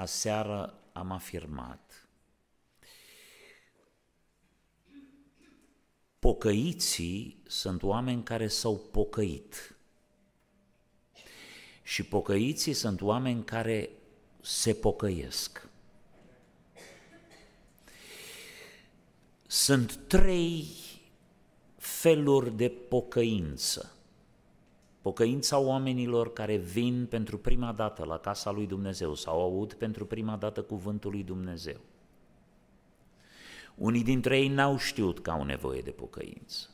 aseară am afirmat. Pocăiții sunt oameni care s-au pocăit. Și pocăiții sunt oameni care se pocăiesc. Sunt trei feluri de pocăință. Pocăința oamenilor care vin pentru prima dată la casa lui Dumnezeu sau aud pentru prima dată cuvântul lui Dumnezeu. Unii dintre ei n-au știut că au nevoie de pocăință,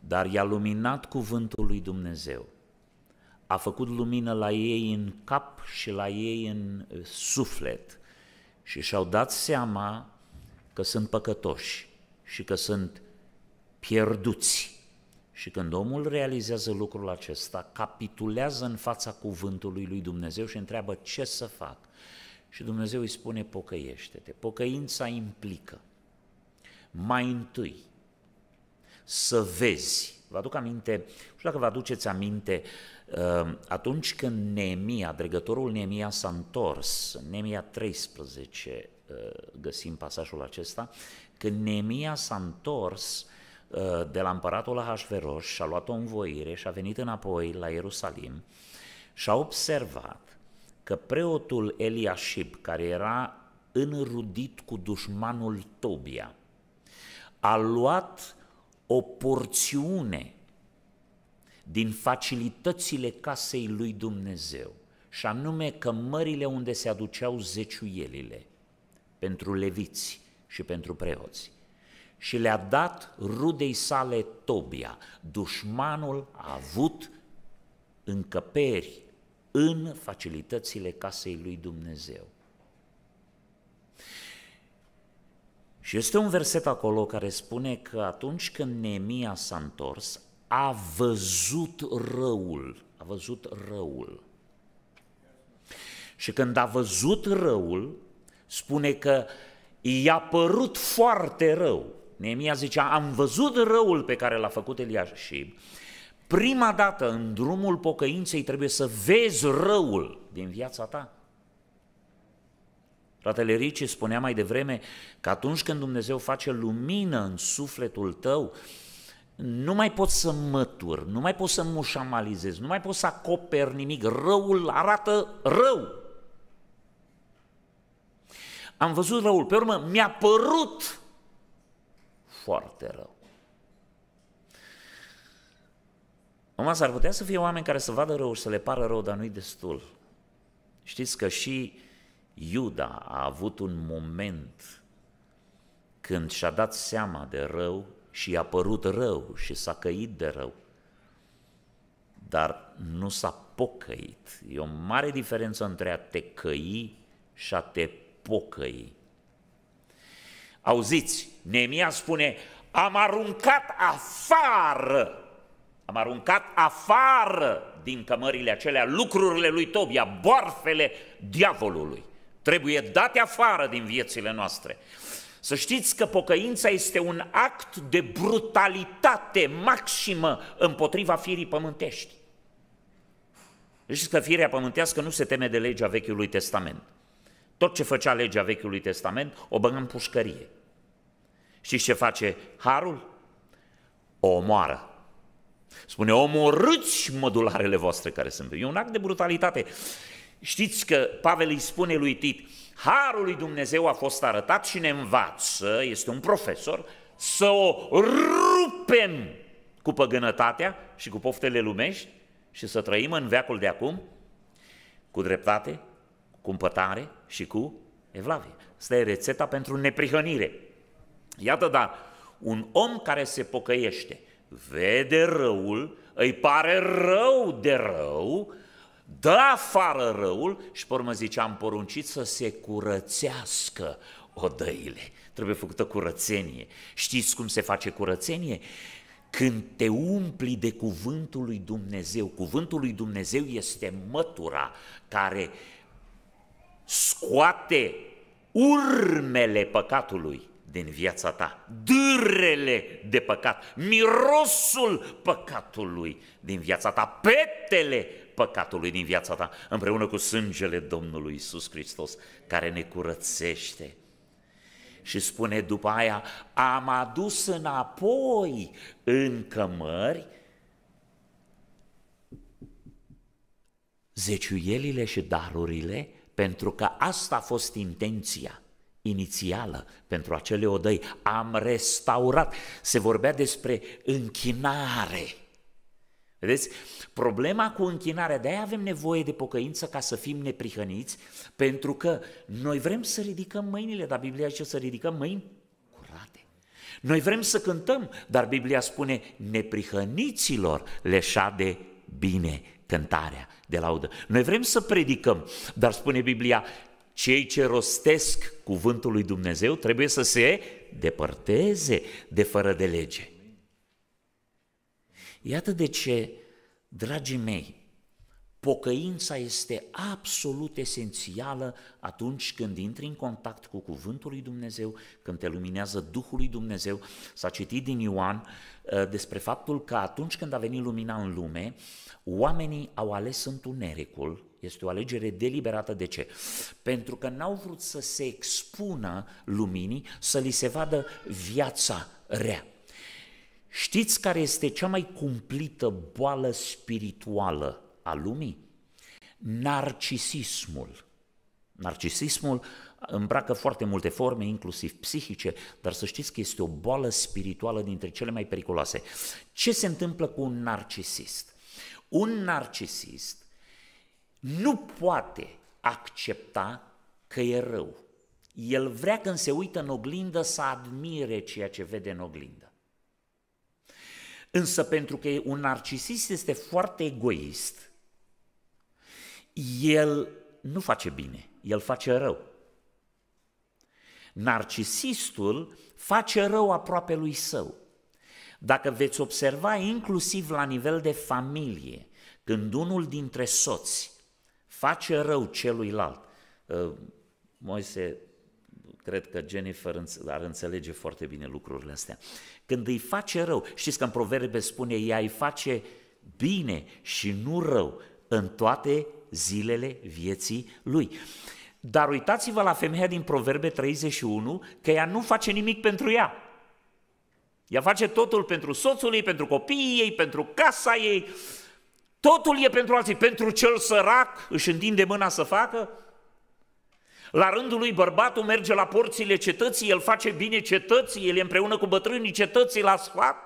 dar i-a luminat cuvântul lui Dumnezeu. A făcut lumină la ei în cap și la ei în uh, suflet și și-au dat seama că sunt păcătoși și că sunt pierduți și când omul realizează lucrul acesta, capitulează în fața cuvântului lui Dumnezeu și întreabă ce să fac. Și Dumnezeu îi spune pocăiește-te. Pocăința implică mai întâi să vezi. Vă aduc aminte, nu știu dacă vă aduceți aminte, uh, atunci când Neemia, dregătorul Neemia s-a întors, în Neemia 13 uh, găsim pasajul acesta, când Neemia s-a întors, Eh, de la împăratul Ahasveros și a luat o învoire și a venit înapoi la Ierusalim și a observat că preotul Eliashib, care era înrudit cu dușmanul Tobia, a luat o porțiune din facilitățile casei lui Dumnezeu, și anume că mările unde se aduceau zeciuielile pentru leviți și pentru preoți și le-a dat rudei sale Tobia. Dușmanul a avut încăperi în facilitățile casei lui Dumnezeu. Și este un verset acolo care spune că atunci când Neemia s-a întors, a văzut răul, a văzut răul. Și când a văzut răul, spune că i-a părut foarte rău. Neemia zicea, am văzut răul pe care l-a făcut Eliashib. și prima dată în drumul pocăinței trebuie să vezi răul din viața ta. Fratele Ricci spunea mai devreme că atunci când Dumnezeu face lumină în sufletul tău, nu mai poți să mătur, nu mai poți să mușamalizezi, nu mai poți să acoperi nimic, răul arată rău. Am văzut răul, pe urmă mi-a părut foarte rău. Acum s-ar putea să fie oameni care să vadă rău și să le pară rău, dar nu-i destul. Știți că și Iuda a avut un moment când și-a dat seama de rău și i-a părut rău și s-a căit de rău, dar nu s-a pocăit. E o mare diferență între a te căi și a te pocăi. Auziți, Nemia spune, am aruncat afară, am aruncat afară din cămările acelea lucrurile lui Tobia, boarfele diavolului. Trebuie date afară din viețile noastre. Să știți că pocăința este un act de brutalitate maximă împotriva firii pământești. Deci știți că firea pământească nu se teme de legea Vechiului Testament. Tot ce făcea legea Vechiului Testament o băga în pușcărie. Și ce face harul? O omoară. Spune, omorâți mădularele voastre care sunt E un act de brutalitate. Știți că Pavel îi spune lui Tit, harul lui Dumnezeu a fost arătat și ne învață, este un profesor, să o rupem cu păgânătatea și cu poftele lumești și să trăim în veacul de acum cu dreptate, cu împătare și cu evlavie. Asta e rețeta pentru neprihănire. Iată, dar, un om care se pocăiește, vede răul, îi pare rău de rău, dă afară răul și pe urmă zice, am poruncit să se curățească odăile. Trebuie făcută curățenie. Știți cum se face curățenie? Când te umpli de cuvântul lui Dumnezeu, cuvântul lui Dumnezeu este mătura care scoate urmele păcatului din viața ta, dârele de păcat, mirosul păcatului din viața ta, petele păcatului din viața ta, împreună cu sângele Domnului Isus Hristos, care ne curățește. Și spune după aia, am adus înapoi în cămări zeciuielile și darurile, pentru că asta a fost intenția – inițială pentru acele odăi. Am restaurat. Se vorbea despre închinare. Vedeți? Problema cu închinarea, de-aia avem nevoie de pocăință ca să fim neprihăniți, pentru că noi vrem să ridicăm mâinile, dar Biblia zice să ridicăm mâini curate. Noi vrem să cântăm, dar Biblia spune neprihăniților le șade bine cântarea de laudă. Noi vrem să predicăm, dar spune Biblia, cei ce rostesc cuvântul lui Dumnezeu trebuie să se depărteze de fără de lege. Iată de ce, dragii mei, pocăința este absolut esențială atunci când intri în contact cu Cuvântul lui Dumnezeu, când te luminează Duhul lui Dumnezeu. S-a citit din Ioan uh, despre faptul că atunci când a venit lumina în lume, oamenii au ales întunericul este o alegere deliberată. De ce? Pentru că n-au vrut să se expună luminii, să li se vadă viața rea. Știți care este cea mai cumplită boală spirituală a lumii? Narcisismul. Narcisismul îmbracă foarte multe forme, inclusiv psihice, dar să știți că este o boală spirituală dintre cele mai periculoase. Ce se întâmplă cu un narcisist? Un narcisist nu poate accepta că e rău. El vrea când se uită în oglindă să admire ceea ce vede în oglindă. Însă pentru că un narcisist este foarte egoist, el nu face bine, el face rău. Narcisistul face rău aproape lui său. Dacă veți observa inclusiv la nivel de familie, când unul dintre soți face rău celuilalt. Uh, Moise, cred că Jennifer ar înțelege foarte bine lucrurile astea. Când îi face rău, știți că în proverbe spune, ea îi face bine și nu rău în toate zilele vieții lui. Dar uitați-vă la femeia din Proverbe 31 că ea nu face nimic pentru ea. Ea face totul pentru soțul ei, pentru copiii ei, pentru casa ei, uh, Totul e pentru alții. Pentru cel sărac își întinde mâna să facă. La rândul lui bărbatul merge la porțile cetății, el face bine cetății, el e împreună cu bătrânii cetății la sfat.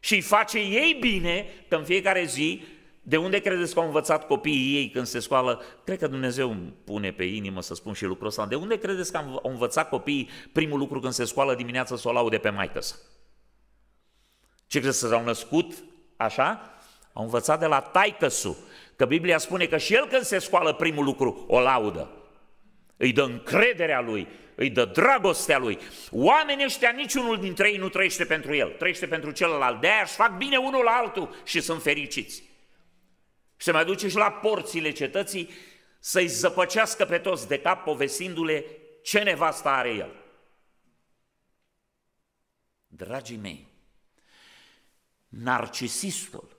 Și face ei bine că în fiecare zi, de unde credeți că au învățat copiii ei când se scoală? Cred că Dumnezeu îmi pune pe inimă să spun și lucrul ăsta. De unde credeți că au învățat copiii primul lucru când se scoală dimineața să o laude pe maică să. Ce credeți că s-au născut așa? Au învățat de la taicăsu, că Biblia spune că și el când se scoală primul lucru, o laudă. Îi dă încrederea lui, îi dă dragostea lui. Oamenii ăștia, niciunul dintre ei nu trăiește pentru el, trăiește pentru celălalt. De-aia fac bine unul la altul și sunt fericiți. Și se mai duce și la porțile cetății să-i zăpăcească pe toți de cap povestindu-le ce nevasta are el. Dragii mei, narcisistul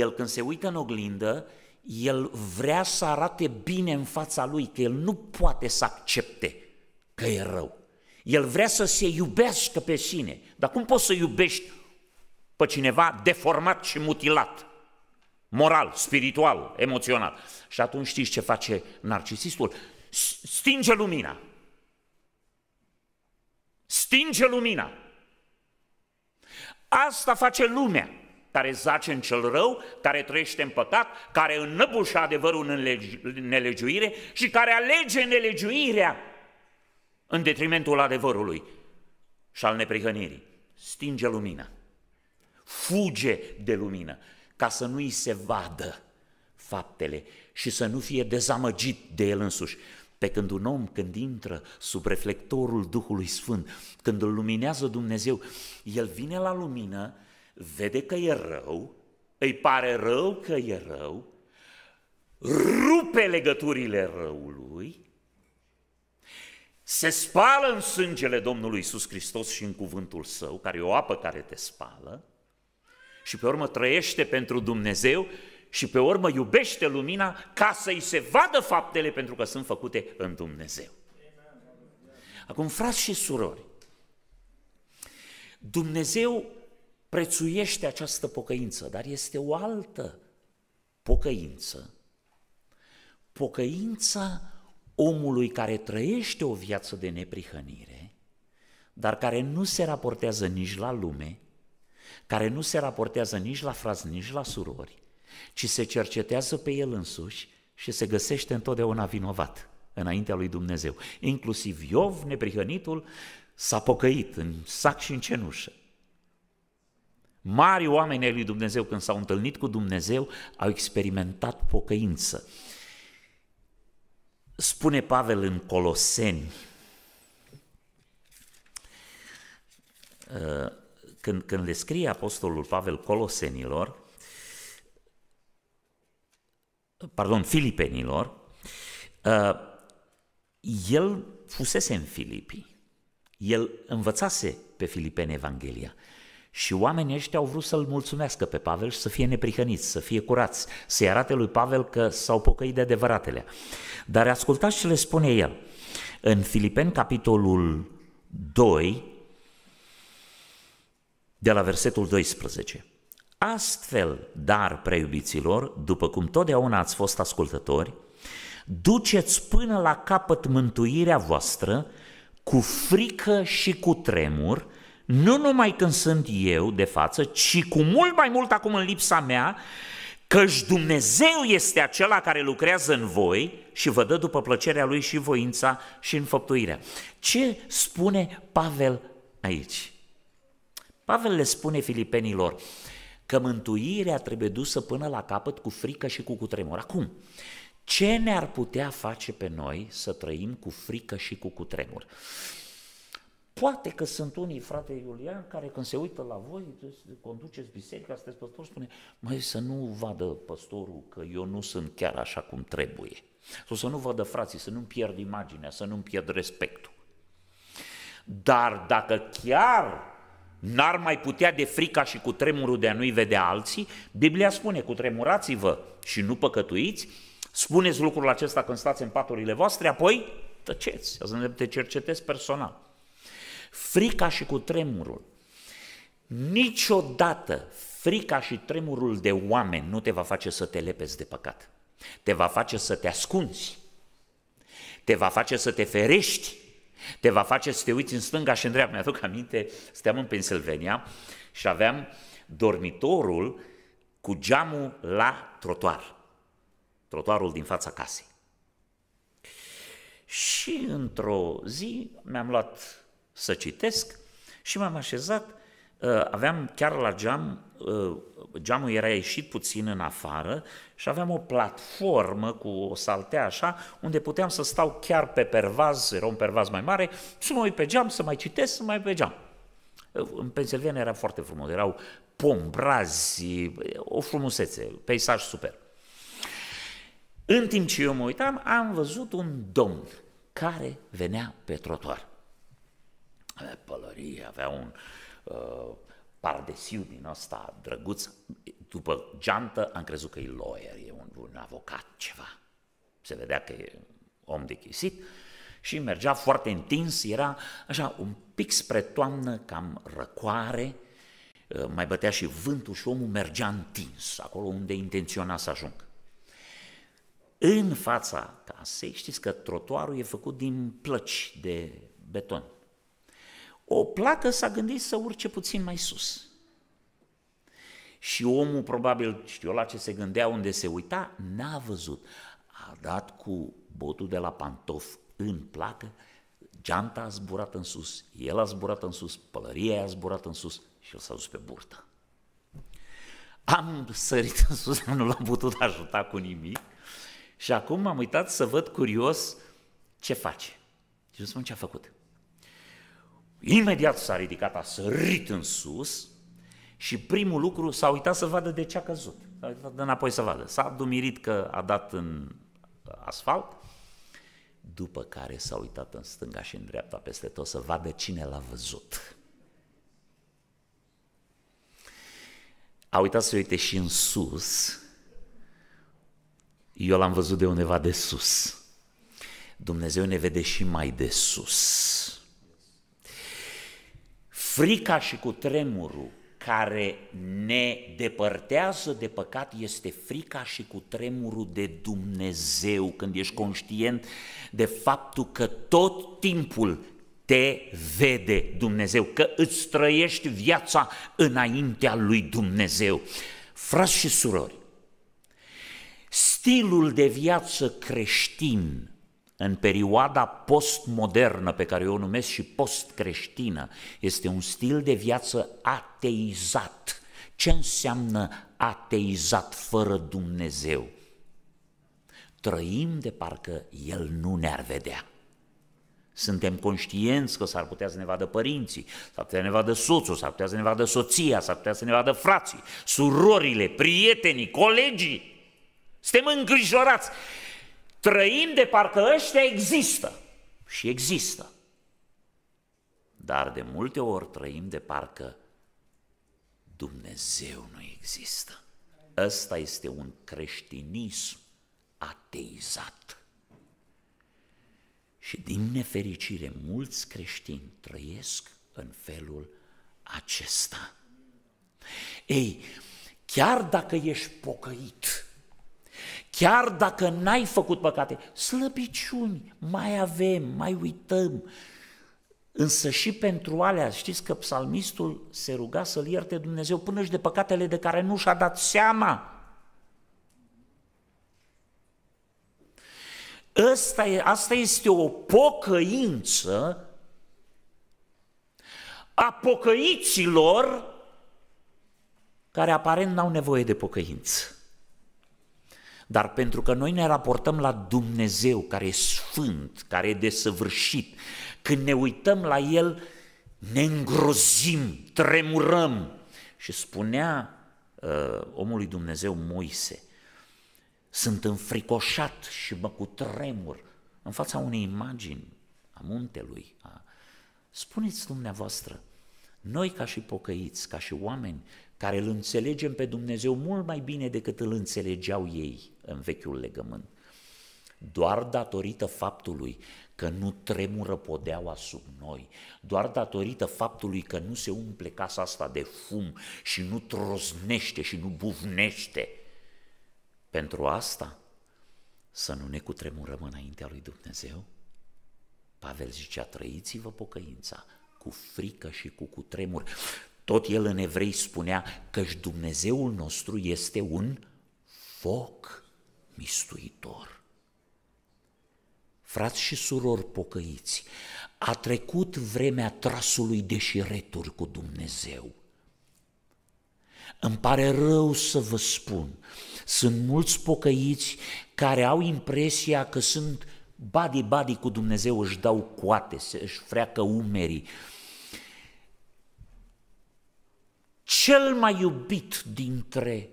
el când se uită în oglindă, el vrea să arate bine în fața lui, că el nu poate să accepte că e rău. El vrea să se iubească pe sine. Dar cum poți să iubești pe cineva deformat și mutilat? Moral, spiritual, emoțional. Și atunci știți ce face narcisistul? Stinge lumina. Stinge lumina. Asta face lumea care zace în cel rău, care trăiește în păcat, care înnăbușă adevărul în nelegiuire și care alege nelegiuirea în detrimentul adevărului și al neprihănirii. Stinge lumina, fuge de lumină, ca să nu-i se vadă faptele și să nu fie dezamăgit de el însuși. Pe când un om, când intră sub reflectorul Duhului Sfânt, când îl luminează Dumnezeu, el vine la lumină vede că e rău, îi pare rău că e rău, rupe legăturile răului, se spală în sângele Domnului Isus Hristos și în cuvântul Său, care e o apă care te spală, și pe urmă trăiește pentru Dumnezeu și pe urmă iubește lumina ca să-i se vadă faptele pentru că sunt făcute în Dumnezeu. Acum, frați și surori, Dumnezeu prețuiește această pocăință, dar este o altă pocăință. Pocăința omului care trăiește o viață de neprihănire, dar care nu se raportează nici la lume, care nu se raportează nici la frați, nici la surori, ci se cercetează pe el însuși și se găsește întotdeauna vinovat înaintea lui Dumnezeu. Inclusiv Iov, neprihănitul, s-a pocăit în sac și în cenușă. Mari oameni ai lui Dumnezeu, când s-au întâlnit cu Dumnezeu, au experimentat pocăință. Spune Pavel în Coloseni, uh, când, când le scrie Apostolul Pavel Colosenilor, pardon, Filipenilor, uh, el fusese în Filipii, el învățase pe Filipeni Evanghelia, și oamenii ăștia au vrut să-l mulțumească pe Pavel și să fie neprihăniți, să fie curați, să-i arate lui Pavel că s-au pocăit de adevăratele. Dar ascultați ce le spune el. În Filipeni, capitolul 2, de la versetul 12. Astfel, dar, preiubiților, după cum totdeauna ați fost ascultători, duceți până la capăt mântuirea voastră cu frică și cu tremur, nu numai când sunt eu de față, ci cu mult mai mult acum în lipsa mea, căci Dumnezeu este acela care lucrează în voi și vă dă după plăcerea Lui și voința și înfăptuirea. Ce spune Pavel aici? Pavel le spune filipenilor că mântuirea trebuie dusă până la capăt cu frică și cu cutremur. Acum, ce ne-ar putea face pe noi să trăim cu frică și cu cutremur? Poate că sunt unii, frate Iulian, care când se uită la voi, deci, conduceți biserica, sunteți păstor, spune, mai să nu vadă păstorul că eu nu sunt chiar așa cum trebuie. Sau să nu vadă frații, să nu-mi pierd imaginea, să nu-mi pierd respectul. Dar dacă chiar n-ar mai putea de frica și cu tremurul de a nu-i vedea alții, Biblia spune, cu tremurați-vă și nu păcătuiți, spuneți lucrul acesta când stați în paturile voastre, apoi tăceți, să te cercetezi personal frica și cu tremurul. Niciodată frica și tremurul de oameni nu te va face să te lepezi de păcat. Te va face să te ascunzi. Te va face să te ferești. Te va face să te uiți în stânga și în dreapta. Mi-aduc aminte, steam în Pennsylvania și aveam dormitorul cu geamul la trotuar. Trotuarul din fața casei. Și într-o zi mi-am luat să citesc și m-am așezat, uh, aveam chiar la geam, uh, geamul era ieșit puțin în afară și aveam o platformă cu o saltea așa, unde puteam să stau chiar pe pervaz, era un pervaz mai mare, să mă uit pe geam, să mai citesc, să mai pe geam. Uh, în Pennsylvania era foarte frumos, erau pombrazi, o frumusețe, peisaj super. În timp ce eu mă uitam, am văzut un domn care venea pe trotuar pălărie, avea un uh, pardesiu din ăsta drăguț. După geantă am crezut că e lawyer, e un, un avocat, ceva. Se vedea că e om de chisit și mergea foarte întins, era așa un pic spre toamnă, cam răcoare, uh, mai bătea și vântul și omul mergea întins, acolo unde intenționa să ajungă. În fața casei, știți că trotuarul e făcut din plăci de beton o placă s-a gândit să urce puțin mai sus. Și omul, probabil, știu la ce se gândea, unde se uita, n-a văzut. A dat cu botul de la pantof în placă, geanta a zburat în sus, el a zburat în sus, pălăria a zburat în sus și el s-a dus pe burtă. Am sărit în sus, nu l-am putut ajuta cu nimic și acum m-am uitat să văd curios ce face. Și nu spun ce a făcut. Imediat s-a ridicat, a sărit în sus și primul lucru s-a uitat să vadă de ce a căzut. S-a uitat înapoi să vadă. S-a dumirit că a dat în asfalt, după care s-a uitat în stânga și în dreapta peste tot să vadă cine l-a văzut. A uitat să uite și în sus. Eu l-am văzut de undeva de sus. Dumnezeu ne vede și mai de sus frica și cu tremurul care ne depărtează de păcat este frica și cu tremurul de Dumnezeu, când ești conștient de faptul că tot timpul te vede Dumnezeu, că îți trăiești viața înaintea lui Dumnezeu. Frați și surori, stilul de viață creștin în perioada postmodernă pe care eu o numesc și postcreștină, este un stil de viață ateizat. Ce înseamnă ateizat fără Dumnezeu? Trăim de parcă El nu ne-ar vedea. Suntem conștienți că s-ar putea să ne vadă părinții, s-ar putea să ne vadă soțul, s-ar putea să ne vadă soția, s-ar putea să ne vadă frații, surorile, prietenii, colegii. Suntem îngrijorați. Trăim de parcă ăștia există. Și există. Dar de multe ori trăim de parcă Dumnezeu nu există. Ăsta este un creștinism ateizat. Și din nefericire, mulți creștini trăiesc în felul acesta. Ei, chiar dacă ești pocăit, Chiar dacă n-ai făcut păcate, slăbiciuni mai avem, mai uităm. Însă și pentru alea, știți că psalmistul se ruga să-l ierte Dumnezeu până și de păcatele de care nu și-a dat seama. Asta, e, asta este o pocăință a pocăiților care aparent n-au nevoie de pocăință. Dar pentru că noi ne raportăm la Dumnezeu care e sfânt, care e desăvârșit, când ne uităm la El, ne îngrozim, tremurăm. Și spunea uh, omului Dumnezeu Moise, sunt înfricoșat și mă cu tremur în fața unei imagini a muntelui. A... Spuneți dumneavoastră, noi ca și pocăiți, ca și oameni care îl înțelegem pe Dumnezeu mult mai bine decât îl înțelegeau ei în vechiul legământ. Doar datorită faptului că nu tremură podeaua sub noi, doar datorită faptului că nu se umple casa asta de fum și nu troznește și nu buvnește. Pentru asta să nu ne cutremurăm înaintea lui Dumnezeu? Pavel zicea, trăiți-vă pocăința cu frică și cu cutremur. Tot el în evrei spunea căci Dumnezeul nostru este un foc mistuitor. Frați și surori pocăiți, a trecut vremea trasului de șireturi cu Dumnezeu. Îmi pare rău să vă spun, sunt mulți pocăiți care au impresia că sunt body-body cu Dumnezeu, își dau coate, își freacă umerii, cel mai iubit dintre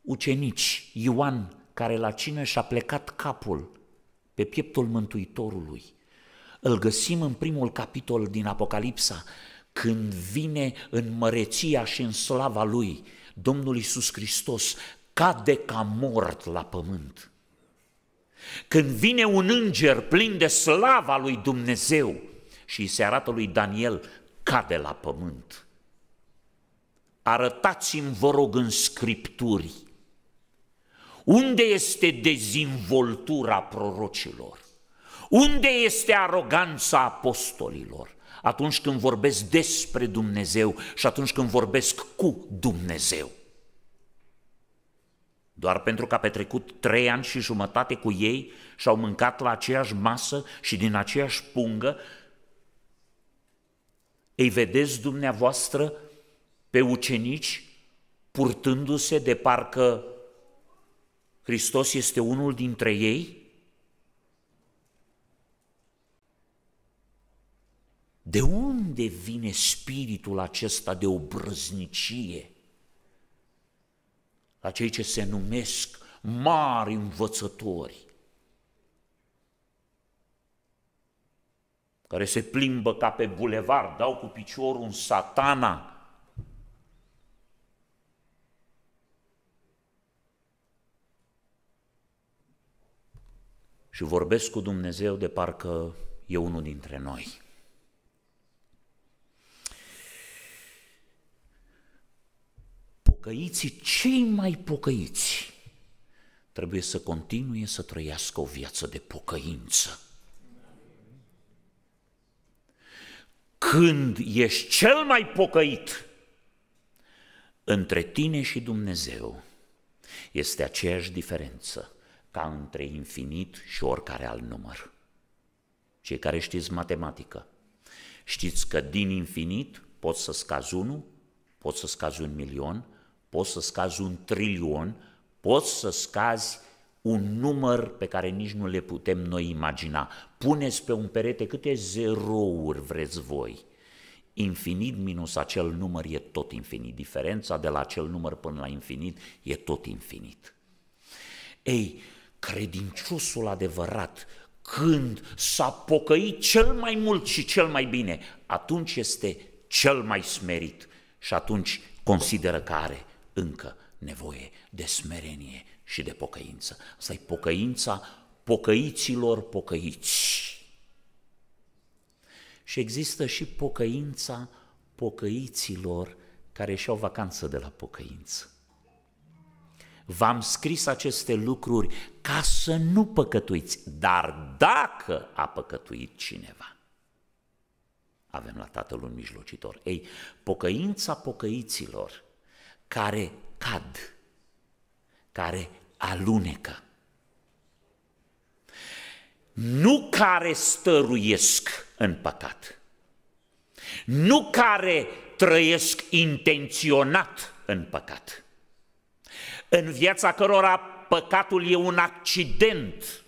ucenici, Ioan, care la cine și-a plecat capul pe pieptul Mântuitorului. Îl găsim în primul capitol din Apocalipsa, când vine în măreția și în slava lui Domnul Isus Hristos, cade ca mort la pământ. Când vine un înger plin de slava lui Dumnezeu și se arată lui Daniel, cade la pământ arătați-mi, vă rog, în Scripturi, unde este dezvoltura prorocilor? Unde este aroganța apostolilor? Atunci când vorbesc despre Dumnezeu și atunci când vorbesc cu Dumnezeu. Doar pentru că a petrecut trei ani și jumătate cu ei și au mâncat la aceeași masă și din aceeași pungă, ei vedeți dumneavoastră pe ucenici purtându-se de parcă Hristos este unul dintre ei? De unde vine spiritul acesta de obrăznicie la cei ce se numesc mari învățători, care se plimbă ca pe bulevard, dau cu piciorul în satana, și vorbesc cu Dumnezeu de parcă e unul dintre noi. Pocăiții cei mai pocăiți trebuie să continue să trăiască o viață de pocăință. Când ești cel mai pocăit între tine și Dumnezeu, este aceeași diferență ca între infinit și oricare alt număr. Cei care știți matematică, știți că din infinit poți să scazi unul, poți să scazi un milion, poți să scazi un trilion, poți să scazi un număr pe care nici nu le putem noi imagina. Puneți pe un perete câte zerouri vreți voi. Infinit minus acel număr e tot infinit. Diferența de la acel număr până la infinit e tot infinit. Ei, credinciosul adevărat, când s-a pocăit cel mai mult și cel mai bine, atunci este cel mai smerit și atunci consideră că are încă nevoie de smerenie și de pocăință. Asta e pocăința pocăiților pocăiți. Și există și pocăința pocăiților care și-au vacanță de la pocăință v-am scris aceste lucruri ca să nu păcătuiți, dar dacă a păcătuit cineva, avem la Tatăl un mijlocitor. Ei, pocăința pocăiților care cad, care alunecă, nu care stăruiesc în păcat, nu care trăiesc intenționat în păcat, în viața cărora păcatul e un accident.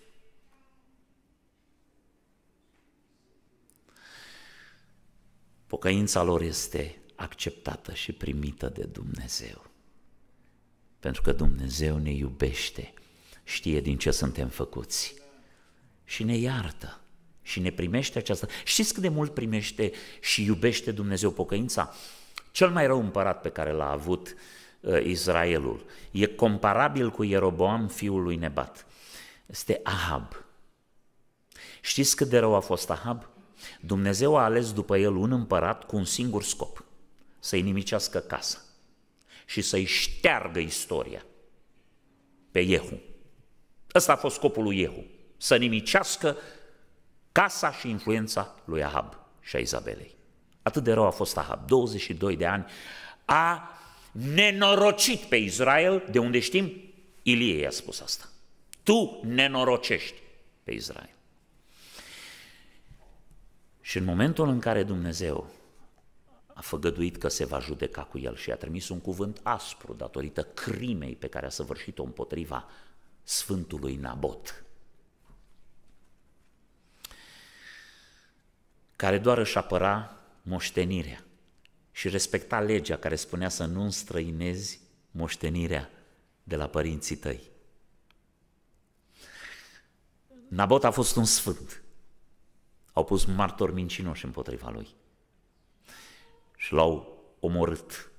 Pocăința lor este acceptată și primită de Dumnezeu. Pentru că Dumnezeu ne iubește, știe din ce suntem făcuți și ne iartă și ne primește aceasta. Știți cât de mult primește și iubește Dumnezeu pocăința? Cel mai rău împărat pe care l-a avut uh, Uh, Israelul. E comparabil cu Ieroboam, fiul lui Nebat. Este Ahab. Știți cât de rău a fost Ahab? Dumnezeu a ales după el un împărat cu un singur scop, să-i nimicească casa și să-i șteargă istoria pe Iehu. Ăsta a fost scopul lui Iehu, să nimicească casa și influența lui Ahab și a Izabelei. Atât de rău a fost Ahab, 22 de ani, a nenorocit pe Israel, de unde știm? Ilie i-a spus asta. Tu nenorocești pe Israel. Și în momentul în care Dumnezeu a făgăduit că se va judeca cu el și a trimis un cuvânt aspru datorită crimei pe care a săvârșit-o împotriva Sfântului Nabot, care doar își apăra moștenirea și respecta legea care spunea să nu străinezi moștenirea de la părinții tăi. Nabot a fost un sfânt. Au pus martori mincinoși împotriva lui și l-au omorât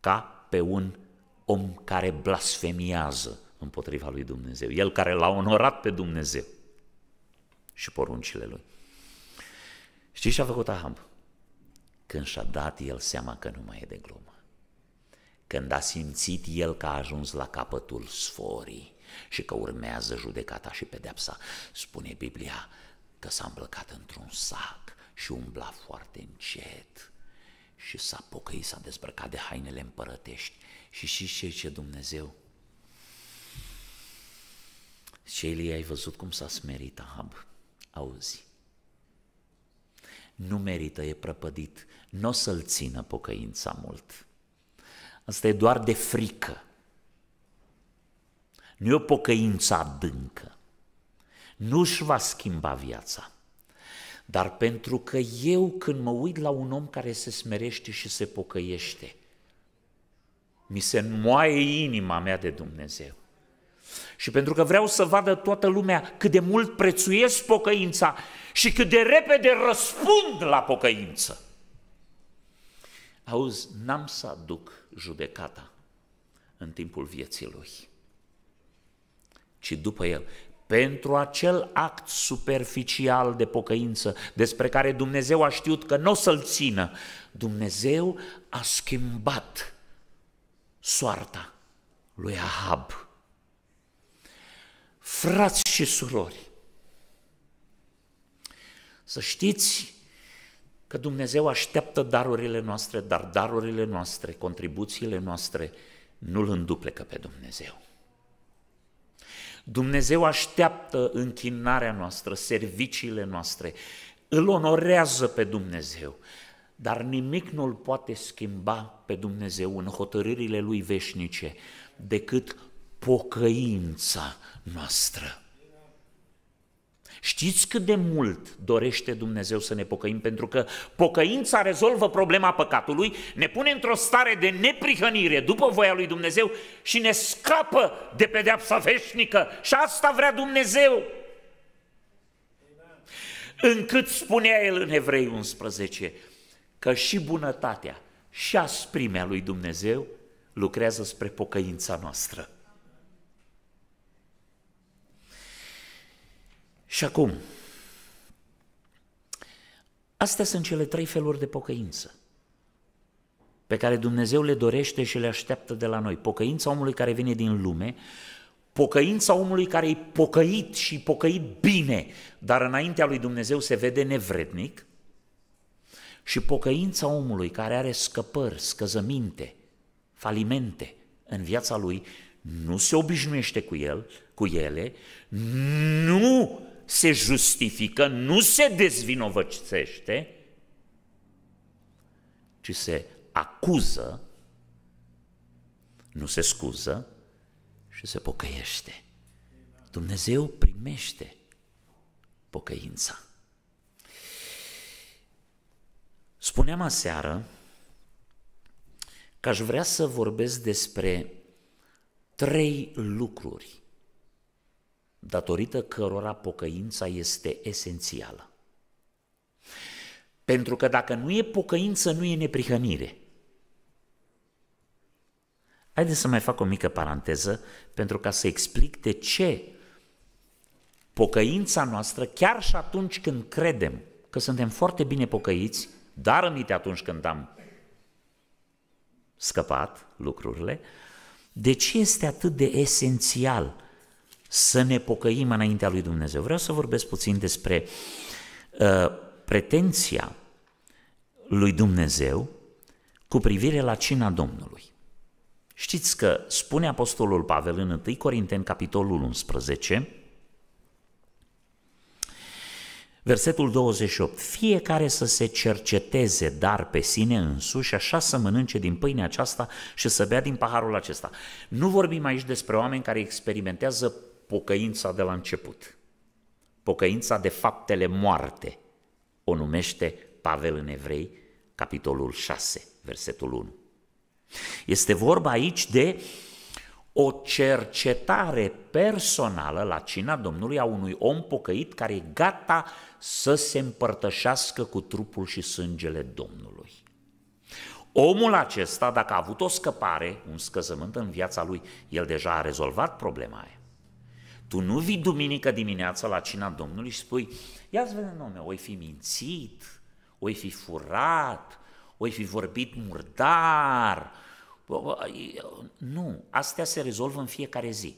ca pe un om care blasfemiază împotriva lui Dumnezeu, el care l-a onorat pe Dumnezeu și poruncile lui. Știți ce a făcut Ahab? când și-a dat el seama că nu mai e de glumă. Când a simțit el că a ajuns la capătul sforii și că urmează judecata și pedepsa, spune Biblia că s-a îmblăcat într-un sac și umbla foarte încet și s-a pocăit, s-a dezbrăcat de hainele împărătești și și ce ce Dumnezeu? Cei Elie, ai văzut cum s-a smerit Ahab? Auzi, nu merită, e prăpădit, nu o să-l țină pocăința mult. Asta e doar de frică. Nu e o pocăință adâncă. Nu își va schimba viața. Dar pentru că eu când mă uit la un om care se smerește și se pocăiește, mi se înmoaie inima mea de Dumnezeu. Și pentru că vreau să vadă toată lumea cât de mult prețuiesc pocăința și cât de repede răspund la pocăință auzi, n-am să aduc judecata în timpul vieții lui, ci după el. Pentru acel act superficial de pocăință despre care Dumnezeu a știut că nu o să-l țină, Dumnezeu a schimbat soarta lui Ahab. Frați și surori, să știți că Dumnezeu așteaptă darurile noastre, dar darurile noastre, contribuțiile noastre, nu-L înduplecă pe Dumnezeu. Dumnezeu așteaptă închinarea noastră, serviciile noastre, îl onorează pe Dumnezeu, dar nimic nu-L poate schimba pe Dumnezeu în hotărârile Lui veșnice decât pocăința noastră. Știți cât de mult dorește Dumnezeu să ne pocăim? Pentru că pocăința rezolvă problema păcatului, ne pune într-o stare de neprihănire după voia lui Dumnezeu și ne scapă de pedeapsa veșnică. Și asta vrea Dumnezeu. Încât spunea el în Evrei 11 că și bunătatea și asprimea lui Dumnezeu lucrează spre pocăința noastră. Și acum, astea sunt cele trei feluri de pocăință pe care Dumnezeu le dorește și le așteaptă de la noi. Pocăința omului care vine din lume, pocăința omului care e pocăit și pocăit bine, dar înaintea lui Dumnezeu se vede nevrednic, și pocăința omului care are scăpări, scăzăminte, falimente în viața lui, nu se obișnuiește cu el, cu ele, nu se justifică, nu se dezvinovățește, ci se acuză, nu se scuză și se pocăiește. Dumnezeu primește pocăința. Spuneam aseară că aș vrea să vorbesc despre trei lucruri datorită cărora pocăința este esențială. Pentru că dacă nu e pocăință, nu e neprihănire. Haideți să mai fac o mică paranteză pentru ca să explic de ce pocăința noastră, chiar și atunci când credem că suntem foarte bine pocăiți, dar amite atunci când am scăpat lucrurile, de ce este atât de esențial să ne pocăim înaintea lui Dumnezeu. Vreau să vorbesc puțin despre uh, pretenția lui Dumnezeu cu privire la cina Domnului. Știți că spune Apostolul Pavel în 1 Corinteni, capitolul 11, versetul 28, fiecare să se cerceteze dar pe sine însuși, așa să mănânce din pâinea aceasta și să bea din paharul acesta. Nu vorbim aici despre oameni care experimentează pocăința de la început. Pocăința de faptele moarte o numește Pavel în Evrei, capitolul 6, versetul 1. Este vorba aici de o cercetare personală la cina Domnului a unui om pocăit care e gata să se împărtășească cu trupul și sângele Domnului. Omul acesta, dacă a avut o scăpare, un scăzământ în viața lui, el deja a rezolvat problema aia. Tu nu vii duminică dimineața la cina Domnului și spui, ia să vedem, domnule, oi fi mințit, oi fi furat, oi fi vorbit murdar. Nu, astea se rezolvă în fiecare zi.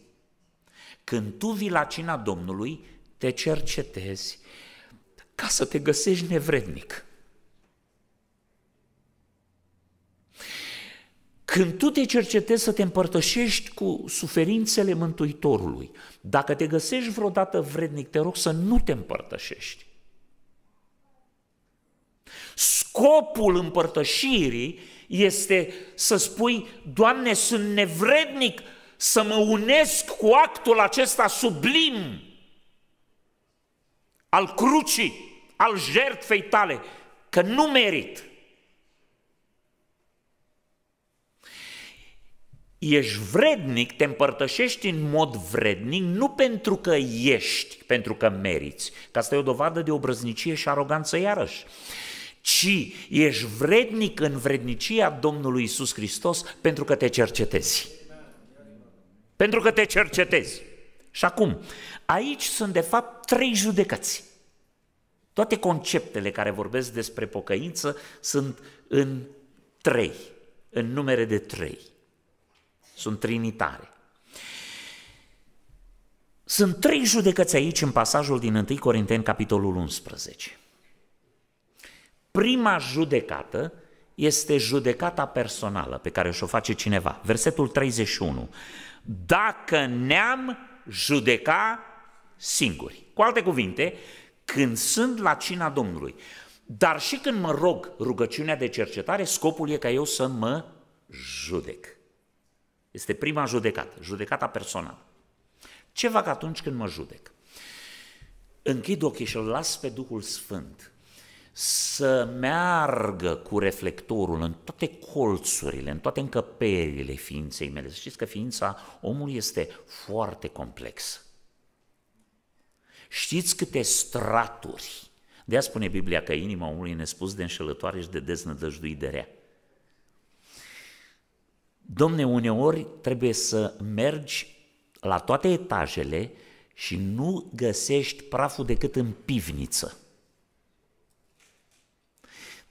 Când tu vii la cina Domnului, te cercetezi ca să te găsești nevrednic. Când tu te cercetezi să te împărtășești cu suferințele Mântuitorului, dacă te găsești vreodată vrednic, te rog să nu te împărtășești. Scopul împărtășirii este să spui, Doamne, sunt nevrednic să mă unesc cu actul acesta sublim al crucii, al jertfei tale, că nu merit. ești vrednic, te împărtășești în mod vrednic, nu pentru că ești, pentru că meriți, că asta e o dovadă de obrăznicie și aroganță iarăși, ci ești vrednic în vrednicia Domnului Isus Hristos pentru că te cercetezi. Pentru că te cercetezi. Și acum, aici sunt de fapt trei judecăți. Toate conceptele care vorbesc despre pocăință sunt în trei, în numere de trei sunt trinitare. Sunt trei judecăți aici în pasajul din 1 Corinteni, capitolul 11. Prima judecată este judecata personală pe care o face cineva. Versetul 31. Dacă ne-am judeca singuri. Cu alte cuvinte, când sunt la cina Domnului, dar și când mă rog rugăciunea de cercetare, scopul e ca eu să mă judec. Este prima judecată, judecata personală. Ce fac atunci când mă judec? Închid ochii și îl las pe Duhul Sfânt să meargă cu reflectorul în toate colțurile, în toate încăperile ființei mele. Să știți că ființa omului este foarte complexă. Știți câte straturi. De aia spune Biblia că inima omului e nespus de înșelătoare și de deznădăjduit de rea. Domne, uneori trebuie să mergi la toate etajele și nu găsești praful decât în pivniță.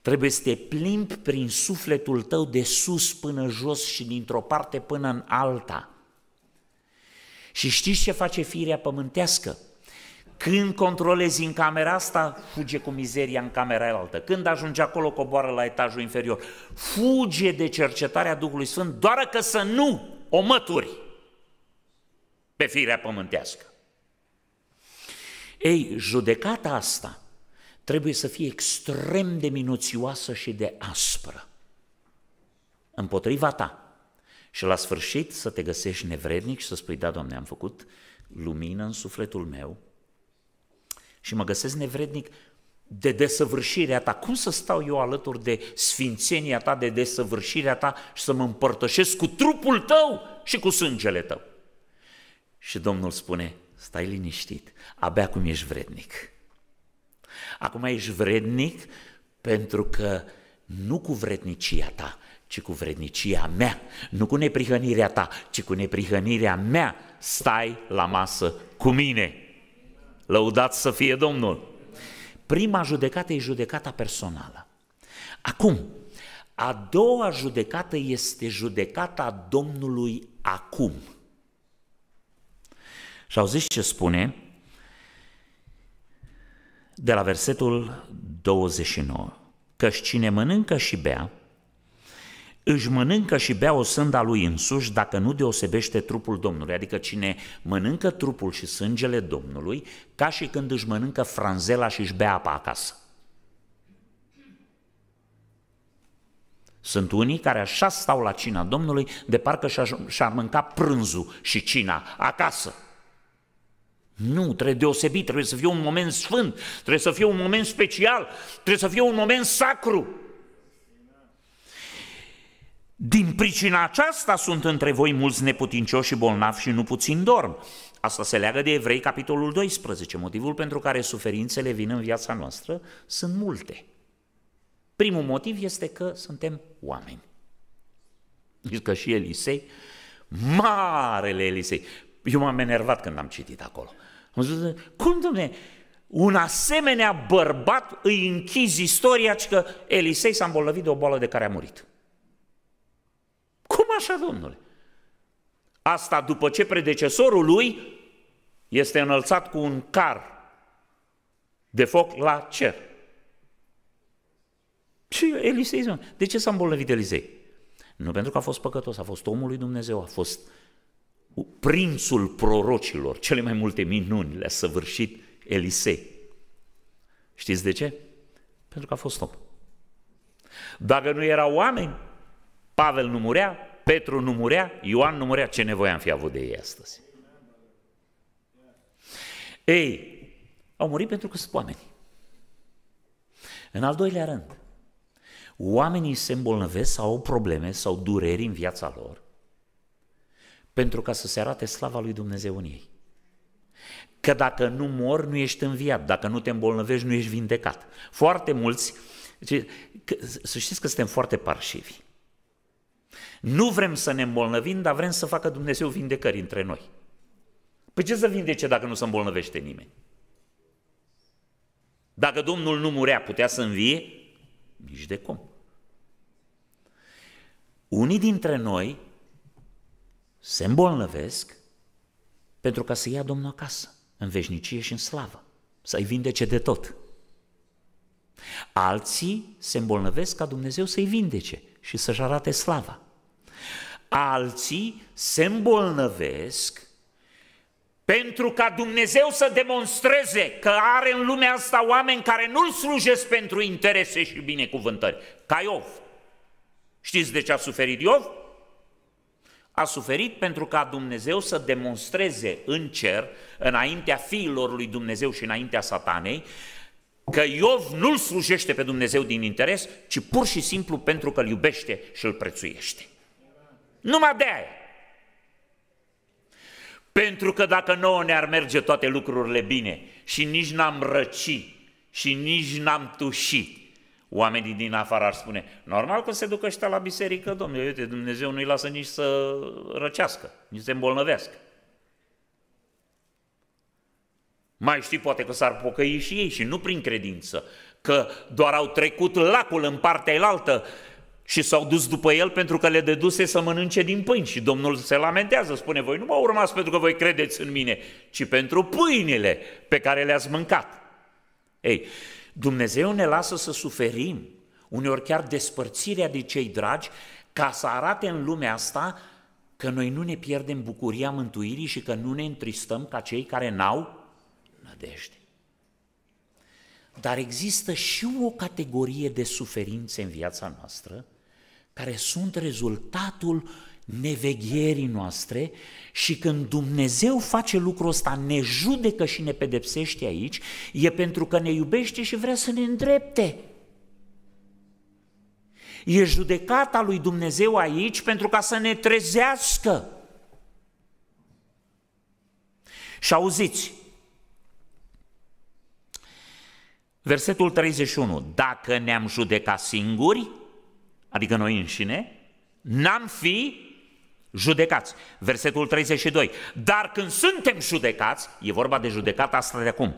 Trebuie să te plimbi prin sufletul tău de sus până jos și dintr-o parte până în alta. Și știți ce face firea pământească? Când controlezi în camera asta, fuge cu mizeria în camera altă. Când ajunge acolo, coboară la etajul inferior. Fuge de cercetarea Duhului Sfânt, doar că să nu o mături pe firea pământească. Ei, judecata asta trebuie să fie extrem de minuțioasă și de aspră împotriva ta. Și la sfârșit să te găsești nevrednic și să spui, da, Doamne, am făcut lumină în sufletul meu, și mă găsesc nevrednic de desăvârșirea ta. Cum să stau eu alături de sfințenia ta, de desăvârșirea ta și să mă împărtășesc cu trupul tău și cu sângele tău? Și Domnul spune, stai liniștit, abia acum ești vrednic. Acum ești vrednic pentru că nu cu vrednicia ta, ci cu vrednicia mea, nu cu neprihănirea ta, ci cu neprihănirea mea, stai la masă cu mine. Lăudați să fie Domnul! Prima judecată e judecata personală. Acum, a doua judecată este judecata Domnului acum. Și zis ce spune de la versetul 29. Căci cine mănâncă și bea, își mănâncă și bea o sânda lui însuși dacă nu deosebește trupul Domnului, adică cine mănâncă trupul și sângele Domnului, ca și când își mănâncă franzela și își bea apa acasă. Sunt unii care așa stau la cina Domnului, de parcă și-ar mânca prânzul și cina acasă. Nu, trebuie deosebit, trebuie să fie un moment sfânt, trebuie să fie un moment special, trebuie să fie un moment sacru. Din pricina aceasta sunt între voi mulți neputincioși și bolnavi și nu puțin dorm. Asta se leagă de Evrei, capitolul 12, motivul pentru care suferințele vin în viața noastră sunt multe. Primul motiv este că suntem oameni. Știți că și Elisei, marele Elisei, eu m-am enervat când am citit acolo. Am zis, cum, dumne, un asemenea bărbat îi închizi istoria că Elisei s-a îmbolnăvit de o boală de care a murit. Cum așa, domnule? Asta după ce predecesorul lui este înălțat cu un car de foc la cer. Și Elisei, de ce s-a îmbolnăvit Elisei? Nu pentru că a fost păcătos, a fost omul lui Dumnezeu, a fost prințul prorocilor, cele mai multe minuni le-a săvârșit Elisei. Știți de ce? Pentru că a fost om. Dacă nu erau oameni, Pavel nu murea, Petru nu murea, Ioan nu murea, ce nevoie am fi avut de ei astăzi? Ei, au murit pentru că sunt oameni. În al doilea rând, oamenii se îmbolnăvesc sau au probleme sau dureri în viața lor pentru ca să se arate slava lui Dumnezeu în ei. Că dacă nu mor, nu ești înviat, dacă nu te îmbolnăvești, nu ești vindecat. Foarte mulți, să știți că suntem foarte parșivi. Nu vrem să ne îmbolnăvim, dar vrem să facă Dumnezeu vindecări între noi. Păi ce să vindece dacă nu se îmbolnăvește nimeni? Dacă Domnul nu murea, putea să învie? Nici de cum. Unii dintre noi se îmbolnăvesc pentru ca să ia Domnul acasă, în veșnicie și în slavă, să-i vindece de tot. Alții se îmbolnăvesc ca Dumnezeu să-i vindece și să-și arate slava. Alții se îmbolnăvesc pentru ca Dumnezeu să demonstreze că are în lumea asta oameni care nu-L slujesc pentru interese și binecuvântări. Ca Iov. Știți de ce a suferit Iov? A suferit pentru ca Dumnezeu să demonstreze în cer, înaintea fiilor lui Dumnezeu și înaintea satanei, că Iov nu-L slujește pe Dumnezeu din interes, ci pur și simplu pentru că îl iubește și îl prețuiește. Numai de aia. Pentru că dacă nouă ne-ar merge toate lucrurile bine și nici n-am răci și nici n-am tuși, oamenii din afară ar spune, normal că se ducă ăștia la biserică, domnule, uite, Dumnezeu nu-i lasă nici să răcească, nici să se îmbolnăvească. Mai știi poate că s-ar pocăi și ei și nu prin credință, că doar au trecut lacul în partea elaltă și s-au dus după el pentru că le deduse să mănânce din pâini și Domnul se lamentează, spune voi nu mă urmați pentru că voi credeți în mine, ci pentru pâinile pe care le-ați mâncat. Ei, Dumnezeu ne lasă să suferim, uneori chiar despărțirea de cei dragi, ca să arate în lumea asta că noi nu ne pierdem bucuria mântuirii și că nu ne întristăm ca cei care n-au nădejde. Dar există și o categorie de suferințe în viața noastră care sunt rezultatul nevegherii noastre și când Dumnezeu face lucrul ăsta, ne judecă și ne pedepsește aici, e pentru că ne iubește și vrea să ne îndrepte. E judecata lui Dumnezeu aici pentru ca să ne trezească. Și auziți, Versetul 31. Dacă ne-am judeca singuri, adică noi înșine, n-am fi judecați. Versetul 32. Dar când suntem judecați, e vorba de judecata asta de acum,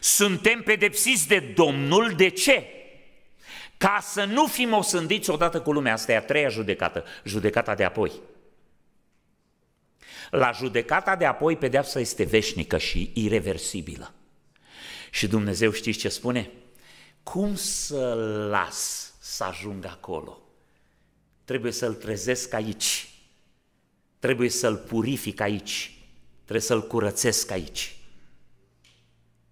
suntem pedepsiți de Domnul de ce? Ca să nu fim osândiți odată cu lumea. Asta e a treia judecată, judecata de apoi. La judecata de apoi, pedeapsa este veșnică și irreversibilă. Și Dumnezeu știți ce spune? Cum să las să ajung acolo? Trebuie să-l trezesc aici. Trebuie să-l purific aici. Trebuie să-l curățesc aici.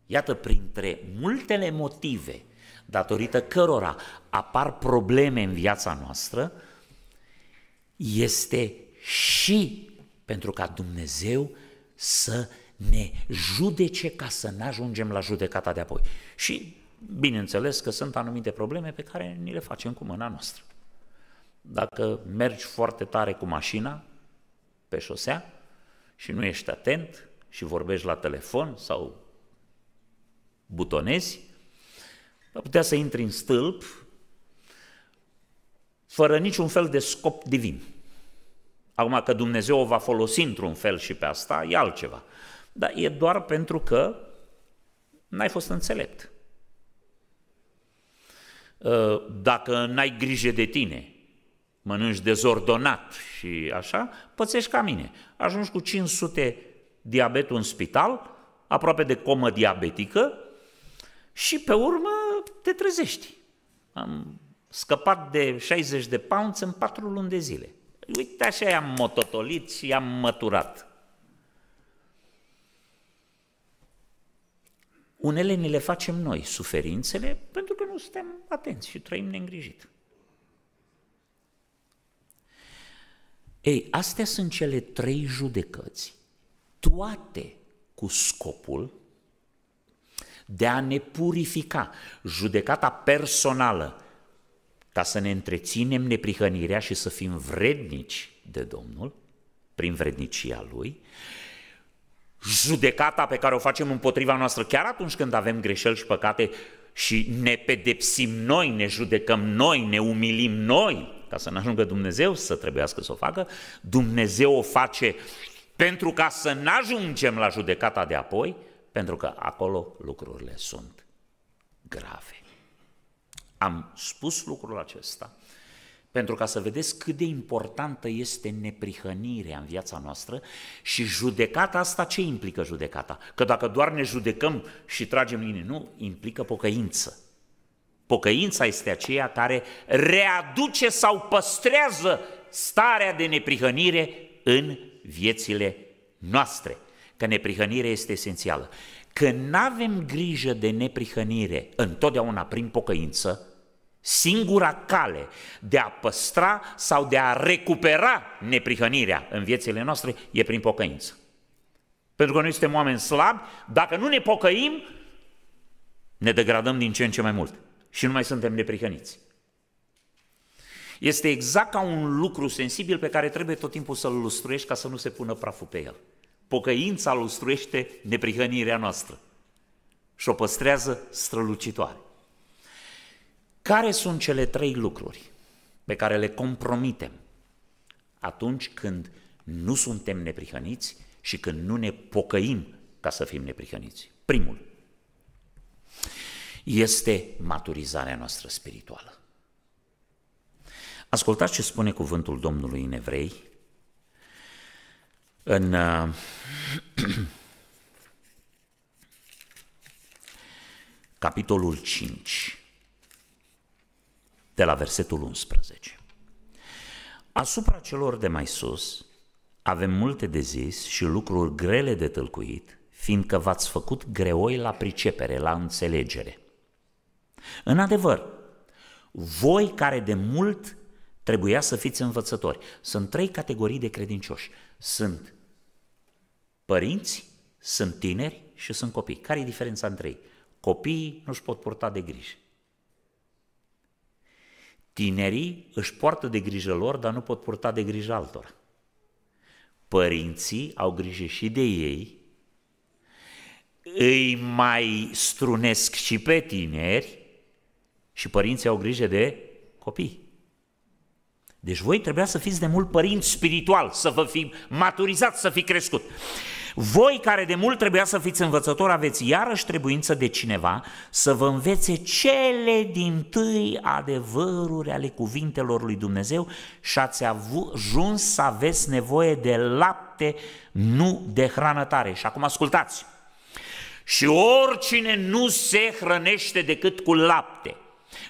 Iată, printre multele motive datorită cărora apar probleme în viața noastră, este și pentru ca Dumnezeu să ne judece ca să ne ajungem la judecata de apoi. Și, bineînțeles, că sunt anumite probleme pe care ni le facem cu mâna noastră. Dacă mergi foarte tare cu mașina pe șosea și nu ești atent și vorbești la telefon sau butonezi, ar putea să intri în stâlp fără niciun fel de scop divin. Acum că Dumnezeu o va folosi într-un fel și pe asta, e altceva dar e doar pentru că n-ai fost înțelept. Ă, dacă n-ai grijă de tine, mănânci dezordonat și așa, pățești ca mine. Ajungi cu 500 diabet în spital, aproape de comă diabetică și pe urmă te trezești. Am scăpat de 60 de pounds în 4 luni de zile. Uite așa i-am mototolit și i-am măturat. Unele ni le facem noi, suferințele, pentru că nu suntem atenți și trăim neîngrijit. Ei, astea sunt cele trei judecăți, toate cu scopul de a ne purifica. Judecata personală, ca să ne întreținem neprihănirea și să fim vrednici de Domnul, prin vrednicia Lui, judecata pe care o facem împotriva noastră, chiar atunci când avem greșeli și păcate și ne pedepsim noi, ne judecăm noi, ne umilim noi, ca să ne ajungă Dumnezeu să trebuiască să o facă, Dumnezeu o face pentru ca să nu ajungem la judecata de apoi, pentru că acolo lucrurile sunt grave. Am spus lucrul acesta pentru ca să vedeți cât de importantă este neprihănirea în viața noastră și judecata asta, ce implică judecata? Că dacă doar ne judecăm și tragem linie, nu, implică pocăință. Pocăința este aceea care readuce sau păstrează starea de neprihănire în viețile noastre. Că neprihănirea este esențială. Când nu avem grijă de neprihănire întotdeauna prin pocăință, Singura cale de a păstra sau de a recupera neprihănirea în viețile noastre e prin pocăință. Pentru că noi suntem oameni slabi, dacă nu ne pocăim, ne degradăm din ce în ce mai mult și nu mai suntem neprihăniți. Este exact ca un lucru sensibil pe care trebuie tot timpul să-l lustruiești ca să nu se pună praful pe el. Pocăința lustruiește neprihănirea noastră și o păstrează strălucitoare. Care sunt cele trei lucruri pe care le compromitem atunci când nu suntem neprihăniți și când nu ne pocăim ca să fim neprihăniți? Primul este maturizarea noastră spirituală. Ascultați ce spune cuvântul Domnului în Evrei, în uh, capitolul 5, de la versetul 11. Asupra celor de mai sus avem multe de zis și lucruri grele de tâlcuit, fiindcă v-ați făcut greoi la pricepere, la înțelegere. În adevăr, voi care de mult trebuia să fiți învățători. Sunt trei categorii de credincioși. Sunt părinți, sunt tineri și sunt copii. Care e diferența între ei? Copiii nu-și pot purta de grijă. Tinerii își poartă de grijă lor, dar nu pot purta de grijă altora. Părinții au grijă și de ei, îi mai strunesc și pe tineri și părinții au grijă de copii. Deci voi trebuia să fiți de mult părinți spiritual, să vă fi maturizați, să fi crescut. Voi care de mult trebuia să fiți învățători, aveți iarăși trebuință de cineva să vă învețe cele din tâi adevăruri ale cuvintelor lui Dumnezeu și ați ajuns să aveți nevoie de lapte, nu de hrană tare. Și acum ascultați! Și oricine nu se hrănește decât cu lapte,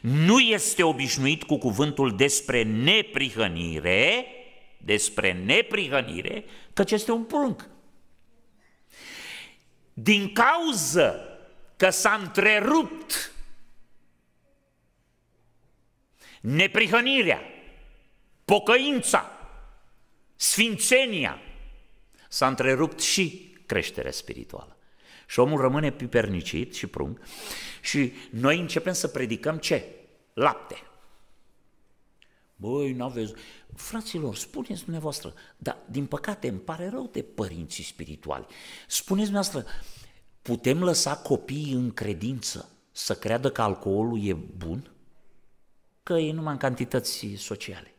nu este obișnuit cu cuvântul despre neprihănire, despre neprihănire, căci este un prunc din cauză că s-a întrerupt neprihănirea, pocăința, sfințenia, s-a întrerupt și creșterea spirituală. Și omul rămâne pipernicit și prung și noi începem să predicăm ce? Lapte. Băi, nu aveți Fraților, spuneți dumneavoastră, dar din păcate îmi pare rău de părinții spirituali. Spuneți dumneavoastră, putem lăsa copiii în credință să creadă că alcoolul e bun? Că e numai în cantități sociale.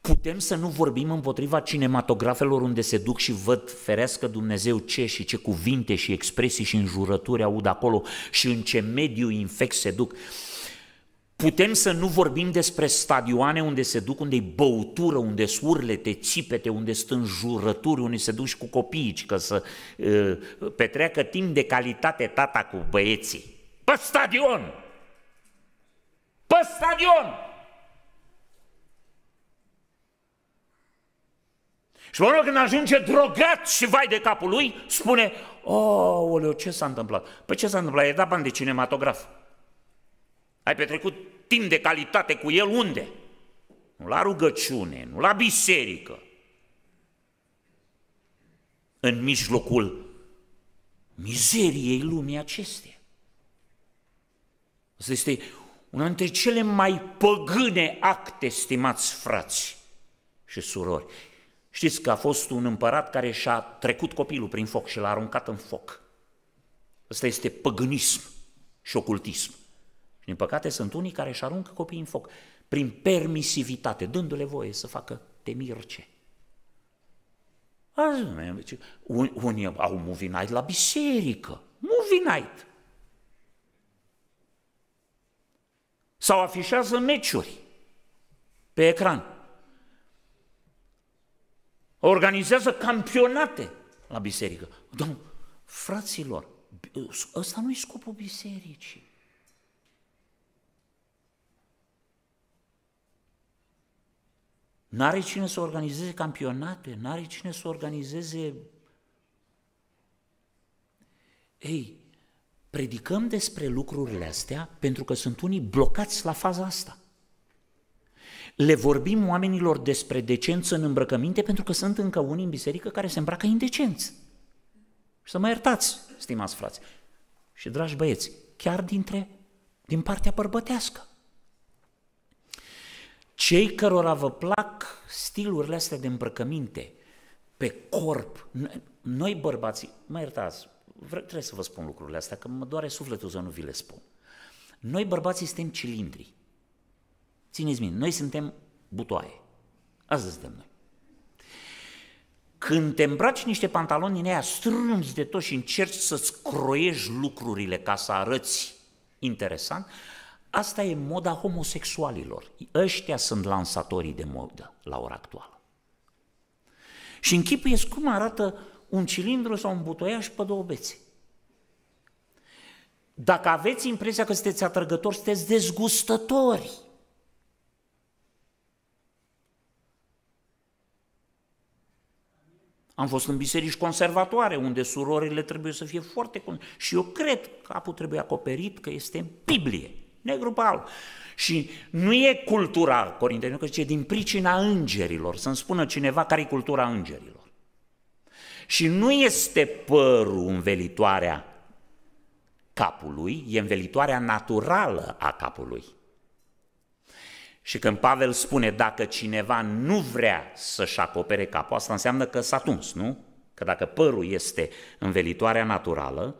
Putem să nu vorbim împotriva cinematografelor unde se duc și văd ferească Dumnezeu ce și ce cuvinte și expresii și înjurături aud acolo și în ce mediu infect se duc. Uh, Putem să nu vorbim despre stadioane unde se duc, unde e băutură, unde sunt te țipete, unde sunt jurături, unde se duc cu copiii, ci că să uh, petreacă timp de calitate tata cu băieții. Pe stadion! Pe stadion! Și mă când ajunge drogat și vai de capul lui, spune, o, oleo, ce s-a întâmplat? Păi ce s-a întâmplat? E dat bani de cinematograf. Ai petrecut timp de calitate cu el unde? Nu la rugăciune, nu la biserică. În mijlocul mizeriei lumii acesteia. Asta este una dintre cele mai păgâne acte, stimați frați și surori. Știți că a fost un împărat care și-a trecut copilul prin foc și l-a aruncat în foc. Ăsta este păgânism și ocultism. Din păcate sunt unii care își aruncă copiii în foc prin permisivitate, dându-le voie să facă temirce. Deci, unii au movie night la biserică. Movie night. Sau afișează meciuri pe ecran. Organizează campionate la biserică. Domnul, fraților, ăsta nu e scopul bisericii. N-are cine să organizeze campionate, n-are cine să organizeze... Ei, predicăm despre lucrurile astea pentru că sunt unii blocați la faza asta. Le vorbim oamenilor despre decență în îmbrăcăminte pentru că sunt încă unii în biserică care se îmbracă indecenți. Și să mă iertați, stimați frați și dragi băieți, chiar dintre, din partea bărbătească. Cei cărora vă plac stilurile astea de îmbrăcăminte, pe corp, noi bărbații, mă iertați, trebuie să vă spun lucrurile astea, că mă doare sufletul să nu vi le spun. Noi bărbații suntem cilindri. Țineți minte, noi suntem butoaie. Asta suntem noi. Când te îmbraci niște pantaloni în aia strângi de tot și încerci să-ți croiești lucrurile ca să arăți interesant, Asta e moda homosexualilor. Ăștia sunt lansatorii de modă la ora actuală. Și închipuiesc cum arată un cilindru sau un butoiaș pe două bețe. Dacă aveți impresia că sunteți atrăgători, sunteți dezgustători. Am fost în biserici conservatoare, unde surorile trebuie să fie foarte... Și eu cred că capul trebuie acoperit, că este în Biblie negru pe alb. Și nu e cultura Corinteni, că zice din pricina îngerilor, să-mi spună cineva care e cultura îngerilor. Și nu este părul învelitoarea capului, e învelitoarea naturală a capului. Și când Pavel spune dacă cineva nu vrea să-și acopere capul, asta înseamnă că s-a tuns, nu? Că dacă părul este învelitoarea naturală,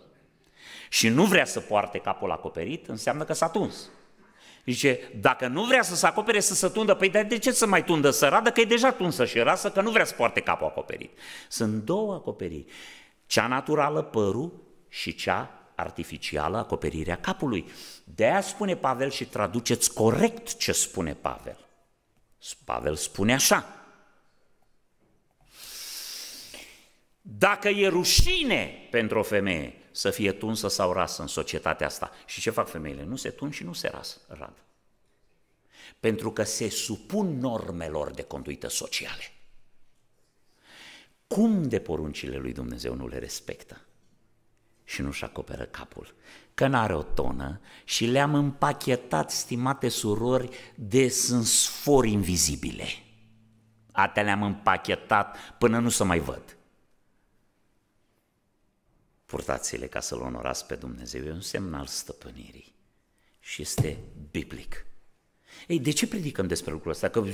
și nu vrea să poarte capul acoperit, înseamnă că s-a tuns. Zice, dacă nu vrea să se acopere, să se tundă, păi de ce să mai tundă? Să radă că e deja tunsă și rasă, că nu vrea să poarte capul acoperit. Sunt două acoperiri. Cea naturală, părul, și cea artificială, acoperirea capului. De aia spune Pavel și traduceți corect ce spune Pavel. Pavel spune așa, Dacă e rușine pentru o femeie să fie tunsă sau rasă în societatea asta. Și ce fac femeile? Nu se tun și nu se ras, rad. Pentru că se supun normelor de conduită sociale. Cum de poruncile lui Dumnezeu nu le respectă? și nu-și acoperă capul, că n-are o tonă și le-am împachetat, stimate surori, de sunt sfori invizibile. Atea le-am împachetat până nu se mai văd. Purtați-le ca să-L onorați pe Dumnezeu. E un semn al stăpânirii și este biblic. Ei, de ce predicăm despre lucrul ăsta? Că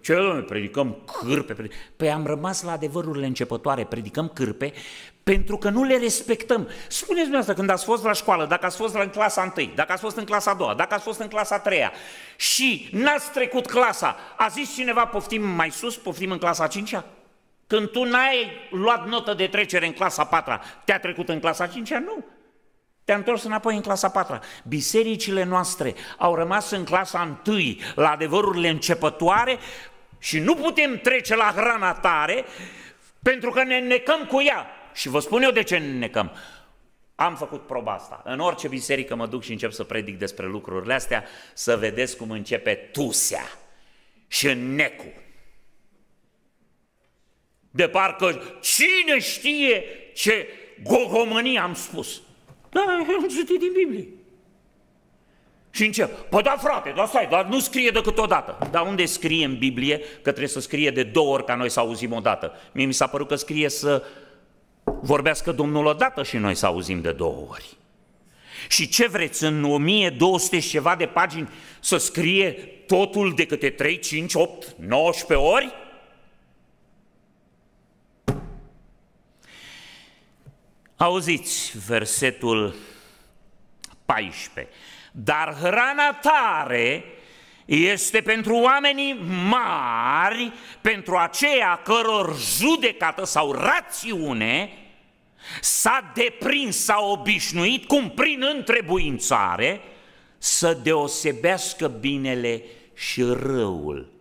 ce predicăm cârpe? Păi am rămas la adevărurile începătoare, predicăm cârpe pentru că nu le respectăm. Spuneți mi asta când ați fost la școală, dacă ați fost în clasa 1, dacă ați fost în clasa 2, dacă ați fost în clasa 3 și n-ați trecut clasa, a zis cineva poftim mai sus, poftim în clasa 5 -a? Când tu n-ai luat notă de trecere în clasa 4 te-a trecut în clasa 5 Nu. Te-a întors înapoi în clasa 4 Bisericile noastre au rămas în clasa 1 la adevărurile începătoare și nu putem trece la hrana tare pentru că ne necăm cu ea. Și vă spun eu de ce ne necăm. Am făcut proba asta. În orice biserică mă duc și încep să predic despre lucrurile astea, să vedeți cum începe tusea și necul de parcă cine știe ce gogomănie am spus. Da, am citit din Biblie. Și încep, păi da frate, da stai, dar nu scrie decât o dată. Dar unde scrie în Biblie că trebuie să scrie de două ori ca noi să auzim o dată? Mie mi s-a părut că scrie să vorbească Domnul o dată și noi să auzim de două ori. Și ce vreți, în 1200 și ceva de pagini să scrie totul de câte 3, 5, 8, 19 ori? Auziți versetul 14. Dar hrana tare este pentru oamenii mari, pentru aceia căror judecată sau rațiune s-a deprins, s-a obișnuit, cum prin întrebuințare, să deosebească binele și răul.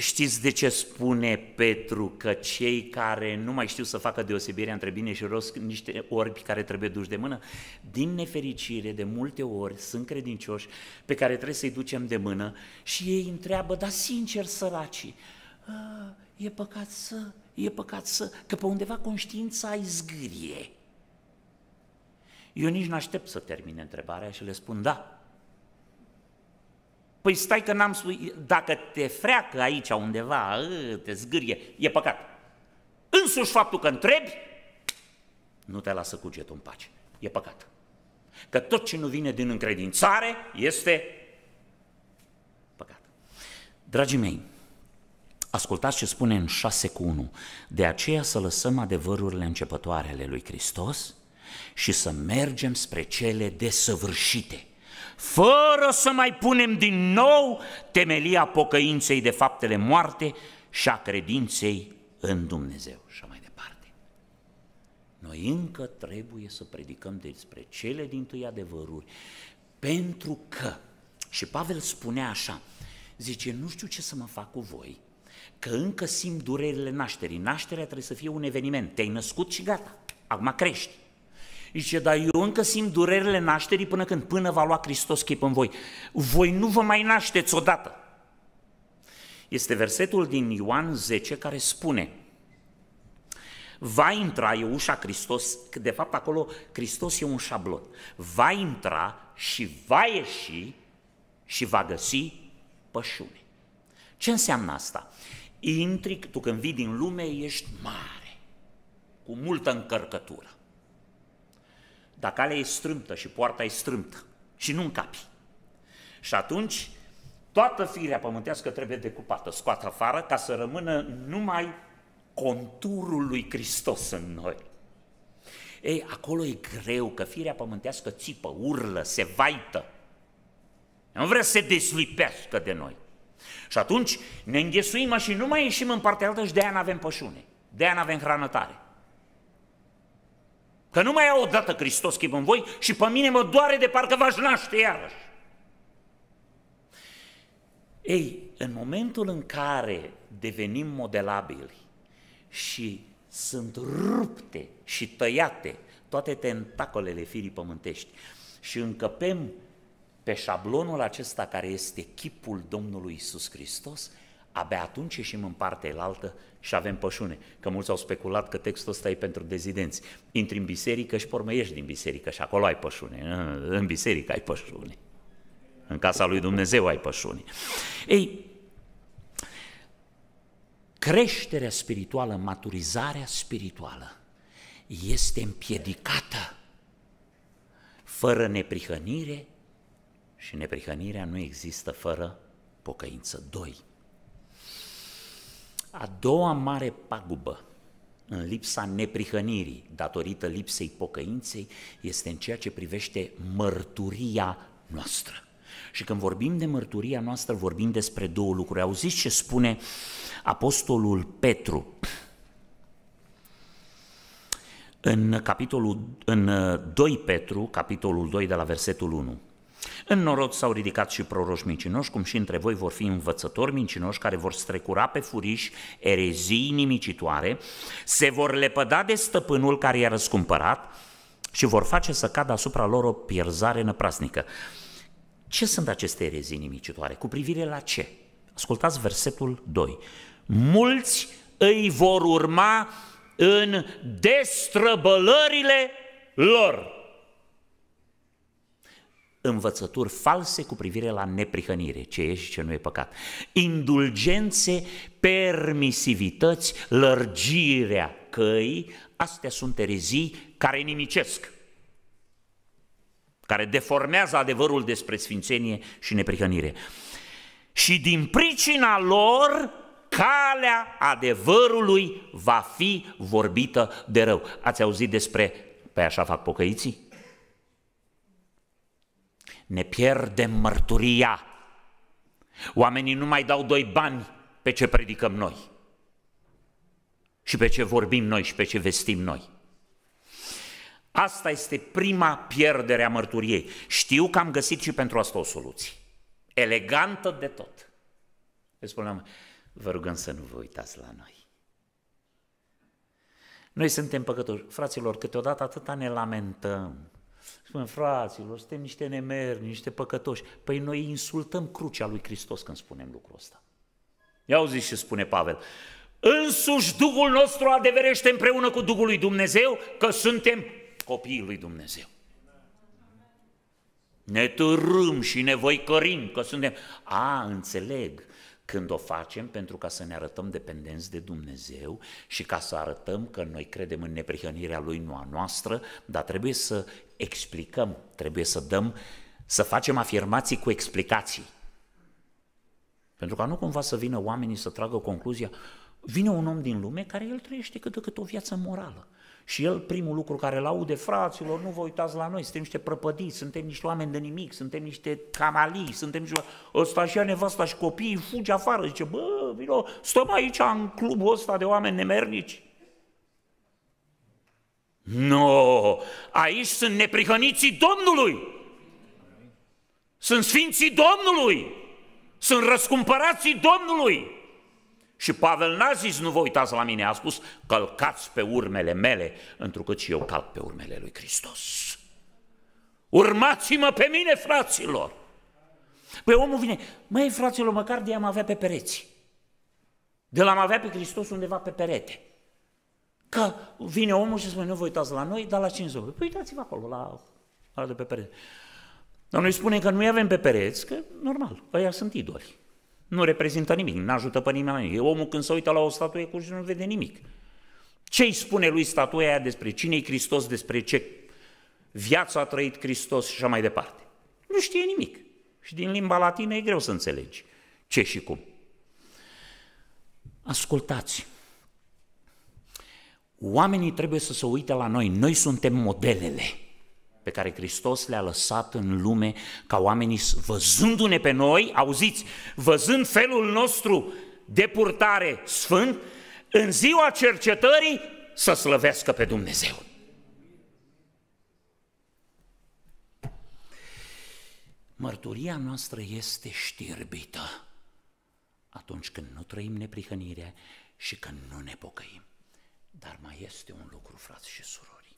Știți de ce spune Petru că cei care nu mai știu să facă deosebirea între bine și rău sunt niște orbi care trebuie duși de mână? Din nefericire, de multe ori sunt credincioși pe care trebuie să-i ducem de mână și ei întreabă, dar sincer săracii, ă, e păcat să, e păcat să, că pe undeva conștiința îi zgârie. Eu nici nu aștept să termine întrebarea și le spun da, Păi stai că n-am spus, dacă te freacă aici undeva, ă, te zgârie, e păcat. Însuși faptul că întrebi, nu te lasă cugetul în pace. E păcat. Că tot ce nu vine din încredințare este păcat. Dragii mei, ascultați ce spune în 6 cu 1. De aceea să lăsăm adevărurile începătoarele lui Hristos și să mergem spre cele desăvârșite – fără să mai punem din nou temelia pocăinței de faptele moarte și a credinței în Dumnezeu și mai departe. Noi încă trebuie să predicăm despre cele din tâi adevăruri, pentru că, și Pavel spunea așa, zice, nu știu ce să mă fac cu voi, că încă simt durerile nașterii. Nașterea trebuie să fie un eveniment. Te-ai născut și gata. Acum crești. Și zice, dar eu încă simt durerile nașterii până când, până va lua Hristos chip în voi. Voi nu vă mai nașteți odată. Este versetul din Ioan 10 care spune, va intra, e ușa Hristos, de fapt acolo Hristos e un șablon, va intra și va ieși și va găsi pășune. Ce înseamnă asta? Intri, tu când vii din lume, ești mare, cu multă încărcătură dar calea e strâmtă și poarta e strâmtă și nu încapi. Și atunci toată firea pământească trebuie decupată, scoată afară ca să rămână numai conturul lui Hristos în noi. Ei, acolo e greu, că firea pământească țipă, urlă, se vaită. Nu vrea să se deslipească de noi. Și atunci ne înghesuim și nu mai ieșim în partea altă și de-aia nu avem pășune, de-aia nu avem hrană tare. Că nu mai au odată Hristos chip în voi și pe mine mă doare de parcă v-aș naște iarăși. Ei, în momentul în care devenim modelabili și sunt rupte și tăiate toate tentacolele firii pământești și încăpem pe șablonul acesta care este chipul Domnului Isus Hristos, abia atunci ieșim în partea elaltă și avem pășune. Că mulți au speculat că textul ăsta e pentru dezidenți. Intri în biserică și pormă ieși din biserică și acolo ai pășune. În biserică ai pășune. În casa lui Dumnezeu ai pășune. Ei, creșterea spirituală, maturizarea spirituală este împiedicată fără neprihănire și neprihănirea nu există fără pocăință. doi. A doua mare pagubă în lipsa neprihănirii, datorită lipsei pocăinței, este în ceea ce privește mărturia noastră. Și când vorbim de mărturia noastră, vorbim despre două lucruri. Auziți ce spune Apostolul Petru în, capitolul, în 2 uh, Petru, capitolul 2 de la versetul 1. În norod s-au ridicat și proroși mincinoși, cum și între voi vor fi învățători mincinoși care vor strecura pe furiș erezii nimicitoare, se vor lepăda de stăpânul care i-a răscumpărat și vor face să cadă asupra lor o pierzare năprasnică. Ce sunt aceste erezii nimicitoare? Cu privire la ce? Ascultați versetul 2. Mulți îi vor urma în destrăbălările lor învățături false cu privire la neprihănire, ce e și ce nu e păcat. Indulgențe, permisivități, lărgirea căi, astea sunt erezii care nimicesc, care deformează adevărul despre sfințenie și neprihănire. Și din pricina lor, calea adevărului va fi vorbită de rău. Ați auzit despre, pe așa fac pocăiții? ne pierdem mărturia. Oamenii nu mai dau doi bani pe ce predicăm noi și pe ce vorbim noi și pe ce vestim noi. Asta este prima pierdere a mărturiei. Știu că am găsit și pentru asta o soluție. Elegantă de tot. Le spuneam, vă rugăm să nu vă uitați la noi. Noi suntem păcătoși. Fraților, câteodată atâta ne lamentăm, Spun, fraților, suntem niște nemerni, niște păcătoși. Păi noi insultăm crucea lui Hristos când spunem lucrul ăsta. Ia auziți ce spune Pavel. Însuși Duhul nostru adeverește împreună cu Duhul lui Dumnezeu că suntem copiii lui Dumnezeu. Ne târâm și ne voicărim că suntem... A, înțeleg, când o facem pentru ca să ne arătăm dependenți de Dumnezeu și ca să arătăm că noi credem în neprihănirea Lui, nu a noastră, dar trebuie să explicăm, trebuie să dăm, să facem afirmații cu explicații. Pentru ca nu cumva să vină oamenii să tragă concluzia, vine un om din lume care el trăiește cât de cât o viață morală. Și el primul lucru care îl aude, fraților, nu vă uitați la noi, suntem niște prăpădiți, suntem niște oameni de nimic, suntem niște camalii, suntem niște... Ăsta și nevasta și copiii fugi afară, zice, bă, vino, stăm aici în clubul ăsta de oameni nemernici. Nu, aici sunt neprihăniții Domnului. Sunt sfinții Domnului. Sunt răscumpărații Domnului. Și Pavel n-a zis, nu vă uitați la mine, a spus, călcați pe urmele mele, întrucât și eu calc pe urmele lui Hristos. Urmați-mă pe mine, fraților! Păi omul vine, măi, fraților, măcar de am avea pe pereți. De l-am avea pe Hristos undeva pe perete. Că vine omul și spune, nu vă uitați la noi, dar la cine Păi uitați-vă acolo, la, la de pe pereți. Dar noi spunem că nu avem pe pereți, că normal, ăia sunt idoli. Nu reprezintă nimic, nu ajută pe nimeni. E omul când se uită la o statuie cu și nu vede nimic. Ce îi spune lui statuia aia despre cine e Hristos, despre ce viață a trăit Hristos și așa mai departe? Nu știe nimic. Și din limba latină e greu să înțelegi ce și cum. Ascultați, Oamenii trebuie să se uite la noi. Noi suntem modelele pe care Hristos le-a lăsat în lume ca oamenii văzându-ne pe noi, auziți, văzând felul nostru de purtare sfânt, în ziua cercetării să slăvească pe Dumnezeu. Mărturia noastră este știrbită atunci când nu trăim neprihănirea și când nu ne pocăim. Dar mai este un lucru, frați și surori.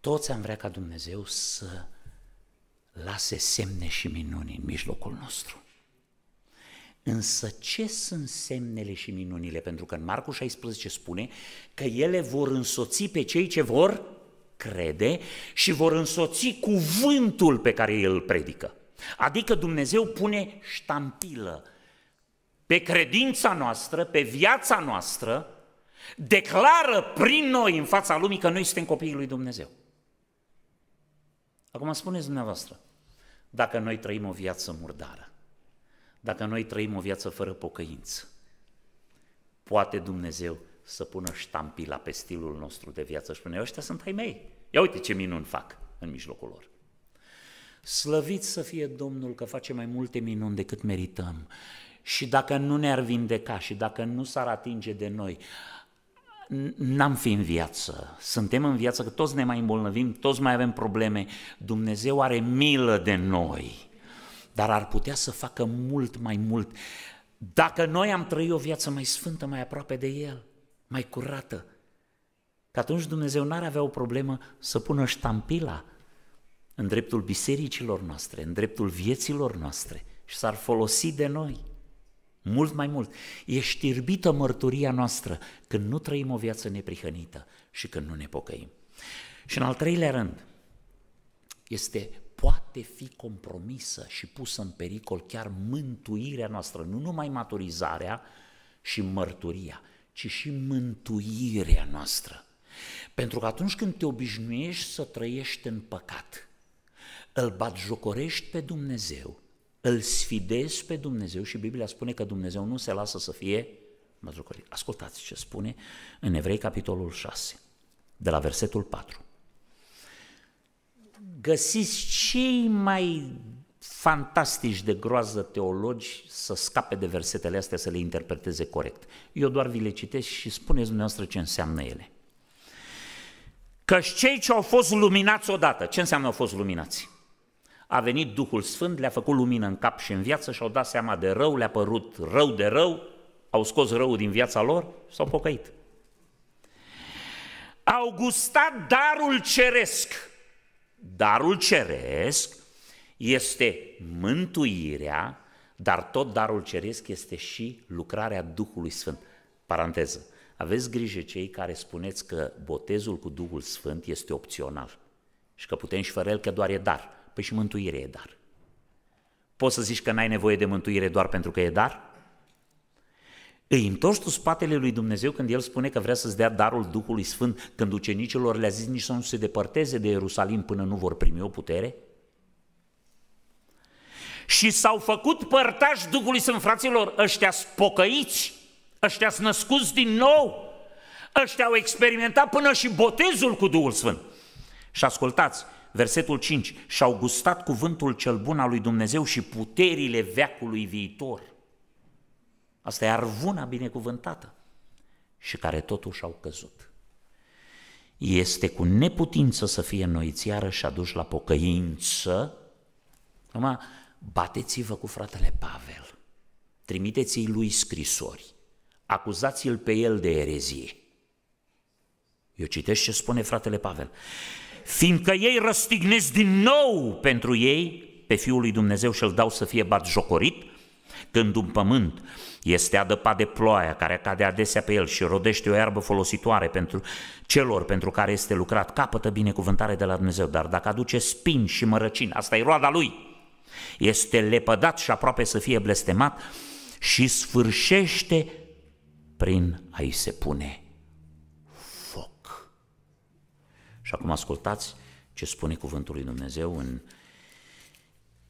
Toți am vrea ca Dumnezeu să lase semne și minuni în mijlocul nostru. Însă ce sunt semnele și minunile? Pentru că în Marcu 16 spune că ele vor însoți pe cei ce vor crede și vor însoți cuvântul pe care îl predică. Adică Dumnezeu pune ștampilă pe credința noastră, pe viața noastră, declară prin noi în fața lumii că noi suntem copiii lui Dumnezeu. Acum spuneți dumneavoastră, dacă noi trăim o viață murdară, dacă noi trăim o viață fără pocăință, poate Dumnezeu să pună ștampila pe stilul nostru de viață și spune, ăștia sunt ai mei, ia uite ce minuni fac în mijlocul lor. Slăvit să fie Domnul că face mai multe minuni decât merităm și dacă nu ne-ar vindeca și dacă nu s-ar atinge de noi, n-am fi în viață. Suntem în viață că toți ne mai îmbolnăvim, toți mai avem probleme. Dumnezeu are milă de noi, dar ar putea să facă mult mai mult dacă noi am trăit o viață mai sfântă, mai aproape de El, mai curată. Că atunci Dumnezeu n-ar avea o problemă să pună ștampila în dreptul bisericilor noastre, în dreptul vieților noastre și s-ar folosi de noi mult mai mult. E știrbită mărturia noastră când nu trăim o viață neprihănită și când nu ne pocăim. Și în al treilea rând, este poate fi compromisă și pusă în pericol chiar mântuirea noastră, nu numai maturizarea și mărturia, ci și mântuirea noastră. Pentru că atunci când te obișnuiești să trăiești în păcat, îl batjocorești pe Dumnezeu îl sfidezi pe Dumnezeu și Biblia spune că Dumnezeu nu se lasă să fie măzlucorit. Ascultați ce spune în Evrei capitolul 6, de la versetul 4. Găsiți cei mai fantastici de groază teologi să scape de versetele astea, să le interpreteze corect. Eu doar vi le citesc și spuneți dumneavoastră ce înseamnă ele. Căci cei ce au fost luminați odată, ce înseamnă au fost luminați? a venit Duhul Sfânt, le-a făcut lumină în cap și în viață și au dat seama de rău, le-a părut rău de rău, au scos rău din viața lor, s-au pocăit. Au gustat darul ceresc. Darul ceresc este mântuirea, dar tot darul ceresc este și lucrarea Duhului Sfânt. Paranteză. Aveți grijă cei care spuneți că botezul cu Duhul Sfânt este opțional și că putem și fără el, că doar e dar. Păi și mântuire e dar. Poți să zici că n-ai nevoie de mântuire doar pentru că e dar? Îi întorci tu spatele lui Dumnezeu când El spune că vrea să-ți dea darul Duhului Sfânt, când ucenicilor le-a zis nici să nu se departeze de Ierusalim până nu vor primi o putere? Și s-au făcut părtași Duhului Sfânt, fraților, ăștia spocăiți, ăștia născuți din nou, ăștia au experimentat până și botezul cu Duhul Sfânt. Și ascultați, Versetul 5. Și-au gustat cuvântul cel bun al lui Dumnezeu și puterile veacului viitor. Asta e arvuna binecuvântată și care totuși au căzut. Este cu neputință să fie noiți și aduși la pocăință. Numai bateți-vă cu fratele Pavel, trimiteți-i lui scrisori, acuzați-l pe el de erezie. Eu citesc ce spune fratele Pavel fiindcă ei răstignesc din nou pentru ei pe Fiul lui Dumnezeu și îl dau să fie bat jocorit, când un pământ este adăpat de ploaia care cade adesea pe el și rodește o iarbă folositoare pentru celor pentru care este lucrat, capătă binecuvântare de la Dumnezeu, dar dacă aduce spin și mărăcini, asta e roada lui, este lepădat și aproape să fie blestemat și sfârșește prin a-i se pune Și acum ascultați ce spune cuvântul lui Dumnezeu în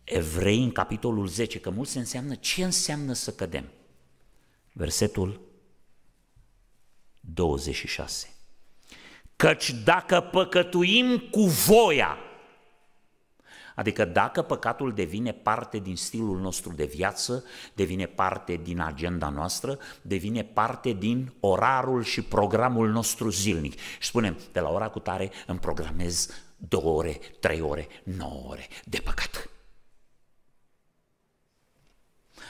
Evrei, în capitolul 10, că mult se înseamnă ce înseamnă să cădem. Versetul 26. Căci dacă păcătuim cu voia, Adică dacă păcatul devine parte din stilul nostru de viață, devine parte din agenda noastră, devine parte din orarul și programul nostru zilnic. Și spunem, de la ora cu tare îmi programez două ore, trei ore, nouă ore de păcat.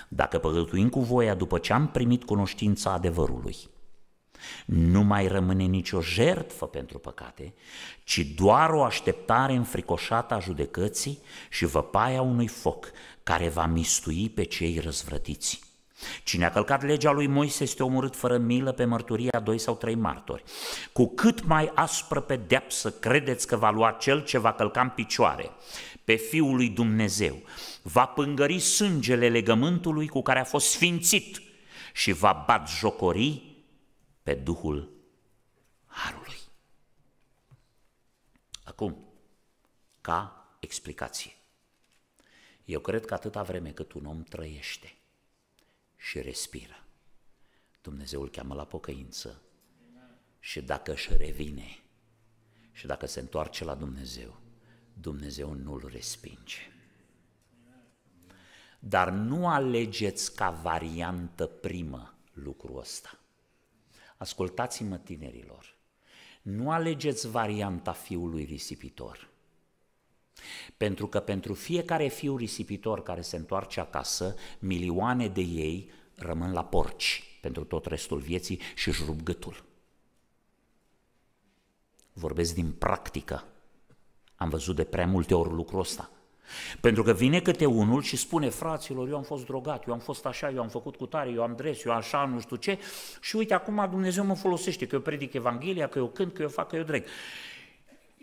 Dacă păgătuim cu voia după ce am primit cunoștința adevărului, nu mai rămâne nicio jertfă pentru păcate, ci doar o așteptare înfricoșată a judecății și văpaia unui foc care va mistui pe cei răzvrătiți. Cine a călcat legea lui Moise este omorât fără milă pe mărturia doi sau trei martori. Cu cât mai aspră pedeapsă credeți că va lua cel ce va călca în picioare pe Fiul lui Dumnezeu, va pângări sângele legământului cu care a fost sfințit și va bat jocorii pe Duhul Harului. Acum, ca explicație. Eu cred că atâta vreme cât un om trăiește și respiră, Dumnezeu îl cheamă la pocăință și dacă își revine și dacă se întoarce la Dumnezeu, Dumnezeu nu îl respinge. Dar nu alegeți ca variantă primă lucrul ăsta. Ascultați-mă, tinerilor, nu alegeți varianta fiului risipitor. Pentru că pentru fiecare fiu risipitor care se întoarce acasă, milioane de ei rămân la porci pentru tot restul vieții și își rup gâtul. Vorbesc din practică. Am văzut de prea multe ori lucrul ăsta. Pentru că vine câte unul și spune, fraților, eu am fost drogat, eu am fost așa, eu am făcut cu tare, eu am dres, eu așa, nu știu ce, și uite, acum Dumnezeu mă folosește, că eu predic Evanghelia, că eu cânt, că eu fac, că eu drec.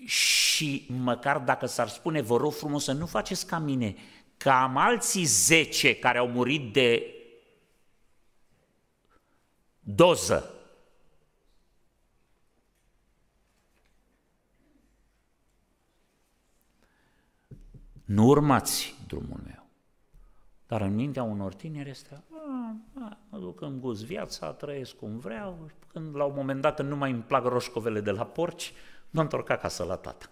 Și măcar dacă s-ar spune, vă rog frumos să nu faceți ca mine, că am alții zece care au murit de doză nu urmați drumul meu. Dar în mintea unor tineri este, a, a, mă duc în gust viața, trăiesc cum vreau, când la un moment dat nu mai îmi plac roșcovele de la porci, mă întorc acasă la tata.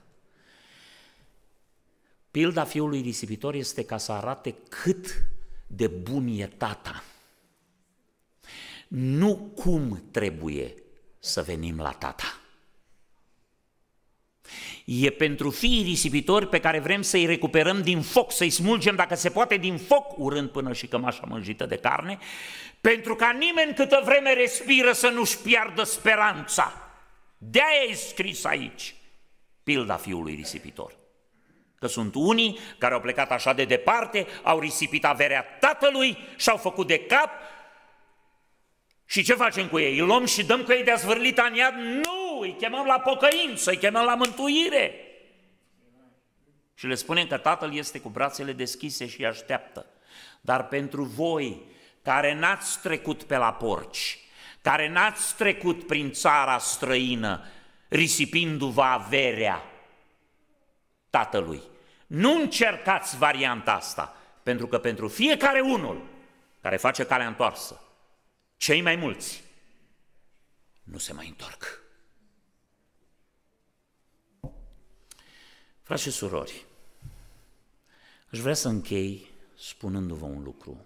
Pilda fiului risipitor este ca să arate cât de bun e tata. Nu cum trebuie să venim la tata e pentru fiii risipitori pe care vrem să-i recuperăm din foc, să-i smulgem, dacă se poate, din foc, urând până și cămașa mânjită de carne, pentru ca nimeni câtă vreme respiră să nu-și piardă speranța. De-aia e scris aici pilda fiului risipitor. Că sunt unii care au plecat așa de departe, au risipit averea tatălui și-au făcut de cap și ce facem cu ei? Îi luăm și dăm cu ei de-a zvârlit în iad? Nu! îi chemăm la pocăință, îi chemăm la mântuire. Și le spunem că Tatăl este cu brațele deschise și așteaptă. Dar pentru voi care n-ați trecut pe la porci, care n-ați trecut prin țara străină, risipindu-vă averea Tatălui, nu încercați varianta asta, pentru că pentru fiecare unul care face calea întoarsă, cei mai mulți nu se mai întorc. Frați și surori, aș vrea să închei spunându-vă un lucru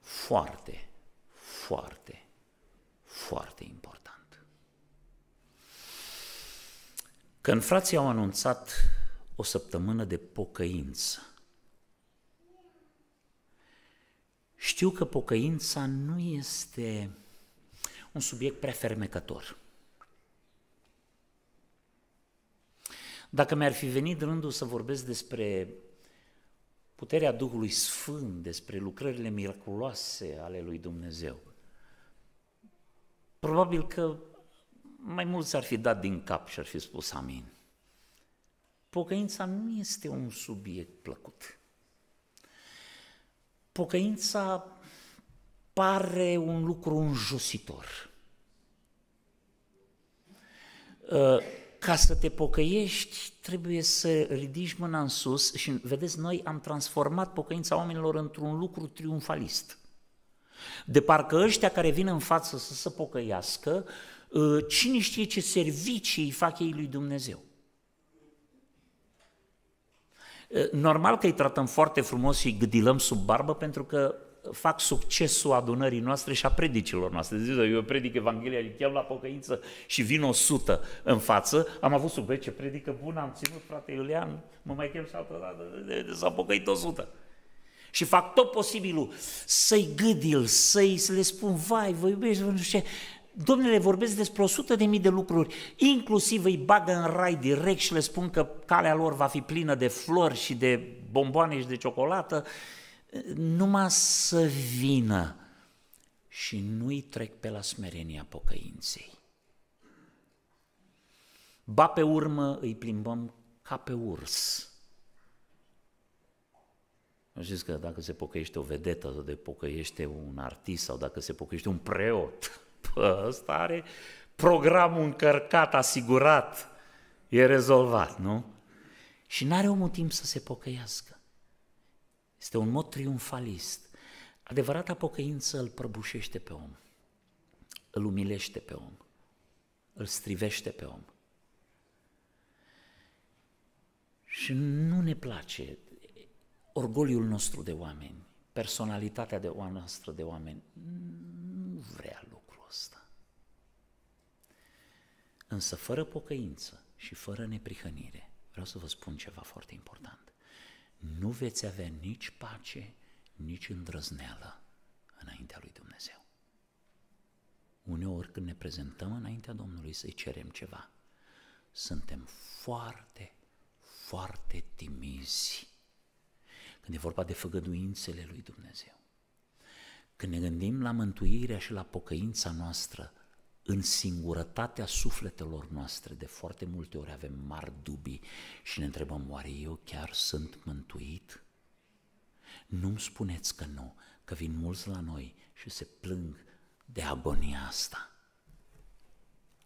foarte, foarte, foarte important. Când frații au anunțat o săptămână de pocăință, știu că pocăința nu este un subiect prea fermecător. Dacă mi-ar fi venit rândul să vorbesc despre puterea Duhului Sfânt, despre lucrările miraculoase ale lui Dumnezeu, probabil că mai mulți ar fi dat din cap și ar fi spus amin. Pocăința nu este un subiect plăcut. Pocăința pare un lucru înjositor. Uh, ca să te pocăiești, trebuie să ridici mâna în sus și, vedeți, noi am transformat pocăința oamenilor într-un lucru triumfalist. De parcă ăștia care vin în față să se pocăiască, ă, cine știe ce servicii îi fac ei lui Dumnezeu. Ă, normal că îi tratăm foarte frumos și îi gâdilăm sub barbă pentru că fac succesul adunării noastre și a predicilor noastre. Zice, eu predic Evanghelia, îi chem la pocăință și vin 100 în față. Am avut sub ce predică bună, am ținut frate Iulian, mă mai chem și altă dată, s-a pocăit 100. Și fac tot posibilul să-i gâdil, să-i să le spun, vai, vă iubesc, vă nu știu ce. Domnule, vorbesc despre 100 de mii de lucruri, inclusiv îi bagă în rai direct și le spun că calea lor va fi plină de flori și de bomboane și de ciocolată. Uh, numai să vină și nu-i trec pe la smerenia pocăinței. Ba pe urmă îi plimbăm ca pe urs. Nu știți că dacă se pocăiește o vedetă sau de pocăiește un artist sau dacă se pocăiește un preot, pă, ăsta are programul încărcat, asigurat, e rezolvat, nu? Și n-are omul timp să se pocăiască. Este un mod triumfalist. Adevărata pocăință îl prăbușește pe om, îl umilește pe om, îl strivește pe om. Și nu ne place orgoliul nostru de oameni, personalitatea de oameni noastră de oameni. Nu vrea lucrul ăsta. Însă fără pocăință și fără neprihănire, vreau să vă spun ceva foarte important nu veți avea nici pace, nici îndrăzneală înaintea lui Dumnezeu. Uneori când ne prezentăm înaintea Domnului să-i cerem ceva, suntem foarte, foarte timizi. Când e vorba de făgăduințele lui Dumnezeu, când ne gândim la mântuirea și la pocăința noastră, în singurătatea sufletelor noastre, de foarte multe ori avem mari dubii și ne întrebăm, oare eu chiar sunt mântuit? Nu-mi spuneți că nu, că vin mulți la noi și se plâng de agonia asta.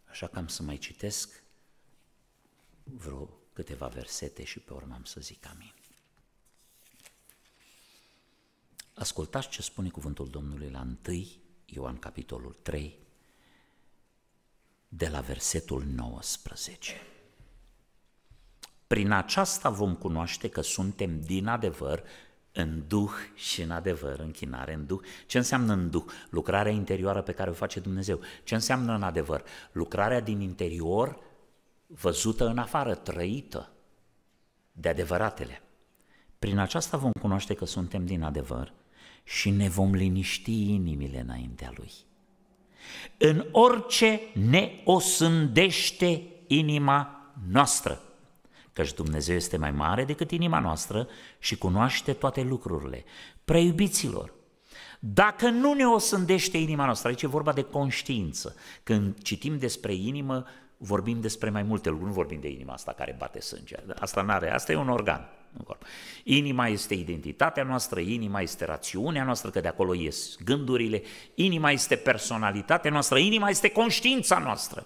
Așa că am să mai citesc vreo câteva versete și pe urmă am să zic amin. Ascultați ce spune cuvântul Domnului la 1 Ioan capitolul 3, de la versetul 19. Prin aceasta vom cunoaște că suntem din adevăr în duh și în adevăr, închinare în duh. Ce înseamnă în duh? Lucrarea interioară pe care o face Dumnezeu. Ce înseamnă în adevăr? Lucrarea din interior văzută în afară, trăită de adevăratele. Prin aceasta vom cunoaște că suntem din adevăr și ne vom liniști inimile înaintea Lui în orice ne osândește inima noastră. Căci Dumnezeu este mai mare decât inima noastră și cunoaște toate lucrurile. Preiubiților, dacă nu ne osândește inima noastră, aici e vorba de conștiință. Când citim despre inimă, vorbim despre mai multe lucruri, nu vorbim de inima asta care bate sânge. Asta nu are, asta e un organ în corp. Inima este identitatea noastră, inima este rațiunea noastră, că de acolo ies gândurile, inima este personalitatea noastră, inima este conștiința noastră.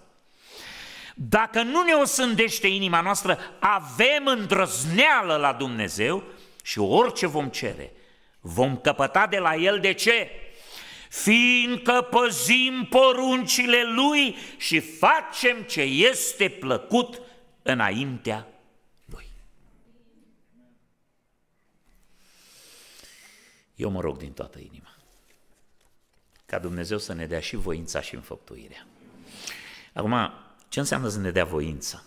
Dacă nu ne osândește inima noastră, avem îndrăzneală la Dumnezeu și orice vom cere, vom căpăta de la El de ce? Fiindcă păzim poruncile Lui și facem ce este plăcut înaintea Eu mă rog din toată inima ca Dumnezeu să ne dea și voința și înfăptuirea. Acum, ce înseamnă să ne dea voința?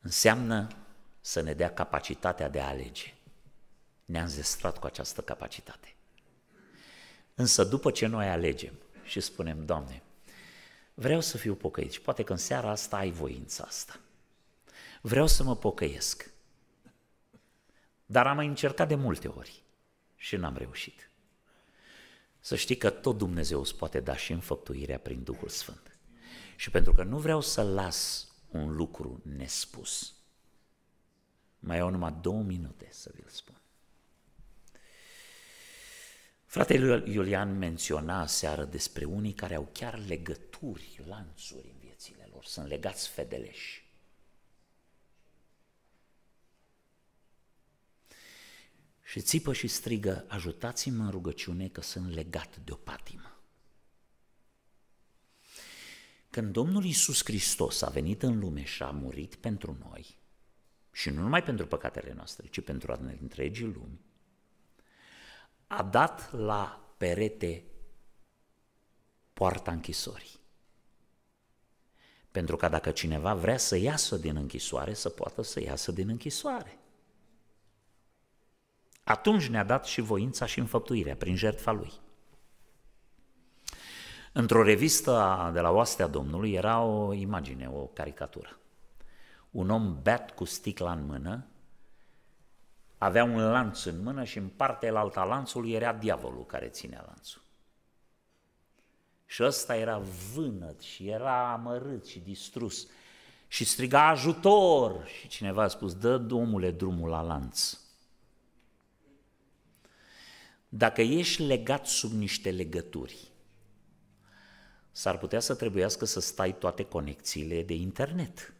Înseamnă să ne dea capacitatea de a alege. Ne-am zestrat cu această capacitate. Însă după ce noi alegem și spunem, Doamne, vreau să fiu pocăit și poate că în seara asta ai voința asta. Vreau să mă pocăiesc. Dar am mai încercat de multe ori și n-am reușit. Să știi că tot Dumnezeu îți poate da și înfăptuirea prin Duhul Sfânt. Și pentru că nu vreau să las un lucru nespus, mai au numai două minute să vi-l spun. Fratele Iulian menționa seară despre unii care au chiar legături, lanțuri în viețile lor, sunt legați fedeleși. și țipă și strigă, ajutați-mă în rugăciune că sunt legat de o patimă. Când Domnul Iisus Hristos a venit în lume și a murit pentru noi, și nu numai pentru păcatele noastre, ci pentru ale întregii lumi, a dat la perete poarta închisorii. Pentru ca dacă cineva vrea să iasă din închisoare, să poată să iasă din închisoare. Atunci ne-a dat și voința și înfăptuirea prin jertfa lui. Într-o revistă de la Oastea Domnului era o imagine, o caricatură. Un om beat cu sticla în mână, avea un lanț în mână și în partea alta lanțului era diavolul care ținea lanțul. Și ăsta era vânăt și era amărât și distrus și striga ajutor și cineva a spus, dă omule drumul la lanț. Dacă ești legat sub niște legături, s-ar putea să trebuiască să stai toate conexiile de internet.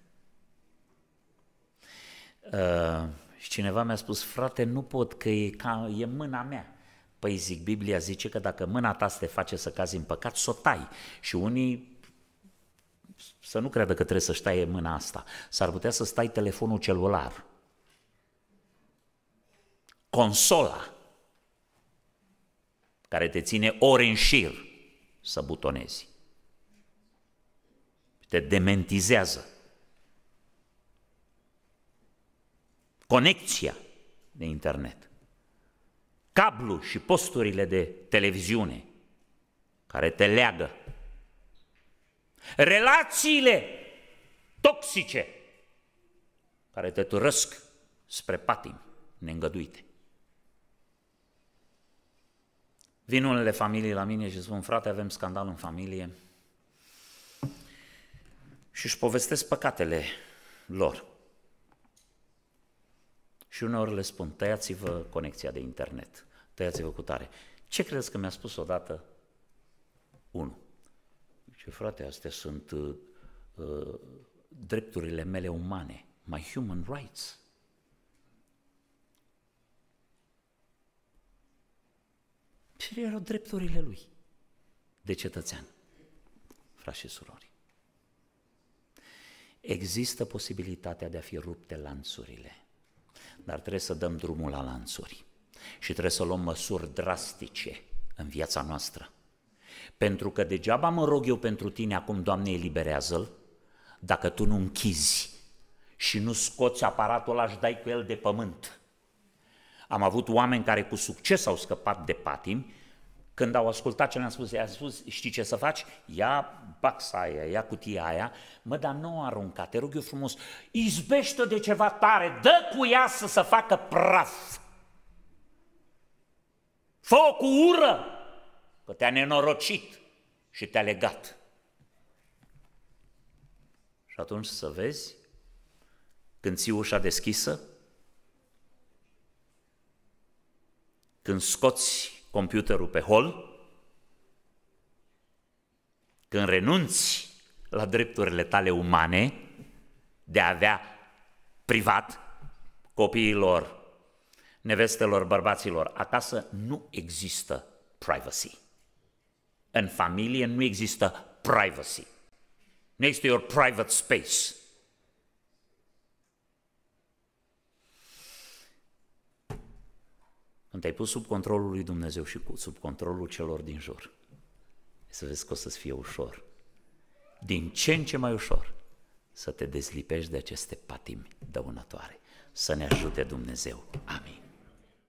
Uh, și cineva mi-a spus, frate, nu pot, că e, ca, e mâna mea. Păi zic, Biblia zice că dacă mâna ta te face să cazi în păcat, să o tai. Și unii să nu creadă că trebuie să-și taie mâna asta. S-ar putea să stai telefonul celular. Consola care te ține ore în șir să butonezi. Te dementizează. Conexia de internet, cablu și posturile de televiziune care te leagă, relațiile toxice care te turăsc spre patim neîngăduite. Vin unele familii la mine și spun, frate, avem scandal în familie. Și își povestesc păcatele lor. Și uneori le spun, tăiați-vă conexia de internet, tăiați-vă cu tare. Ce credeți că mi-a spus odată unu Ce frate, astea sunt uh, uh, drepturile mele umane, my human rights. Și erau drepturile lui de cetățean, frați și surori. Există posibilitatea de a fi rupte lanțurile, dar trebuie să dăm drumul la lanțuri și trebuie să luăm măsuri drastice în viața noastră. Pentru că degeaba mă rog eu pentru tine acum, Doamne, eliberează-l, dacă tu nu închizi și nu scoți aparatul ăla și dai cu el de pământ. Am avut oameni care cu succes au scăpat de patim când au ascultat ce le-am spus, i a spus, știi ce să faci? Ia baxa aia, ia cutia aia, mă, dar nu o arunca, te rog eu frumos, izbește-o de ceva tare, dă cu ea să se facă praf. fă cu ură, că te-a nenorocit și te-a legat. Și atunci să vezi, când ții ușa deschisă, când scoți computerul pe hol, când renunți la drepturile tale umane de a avea privat copiilor, nevestelor, bărbaților acasă, nu există privacy. În familie nu există privacy. Nu există your private space. Când te-ai pus sub controlul lui Dumnezeu și sub controlul celor din jur, să vezi că o să-ți fie ușor. Din ce în ce mai ușor să te dezlipești de aceste patimi dăunătoare. Să ne ajute Dumnezeu. Amin.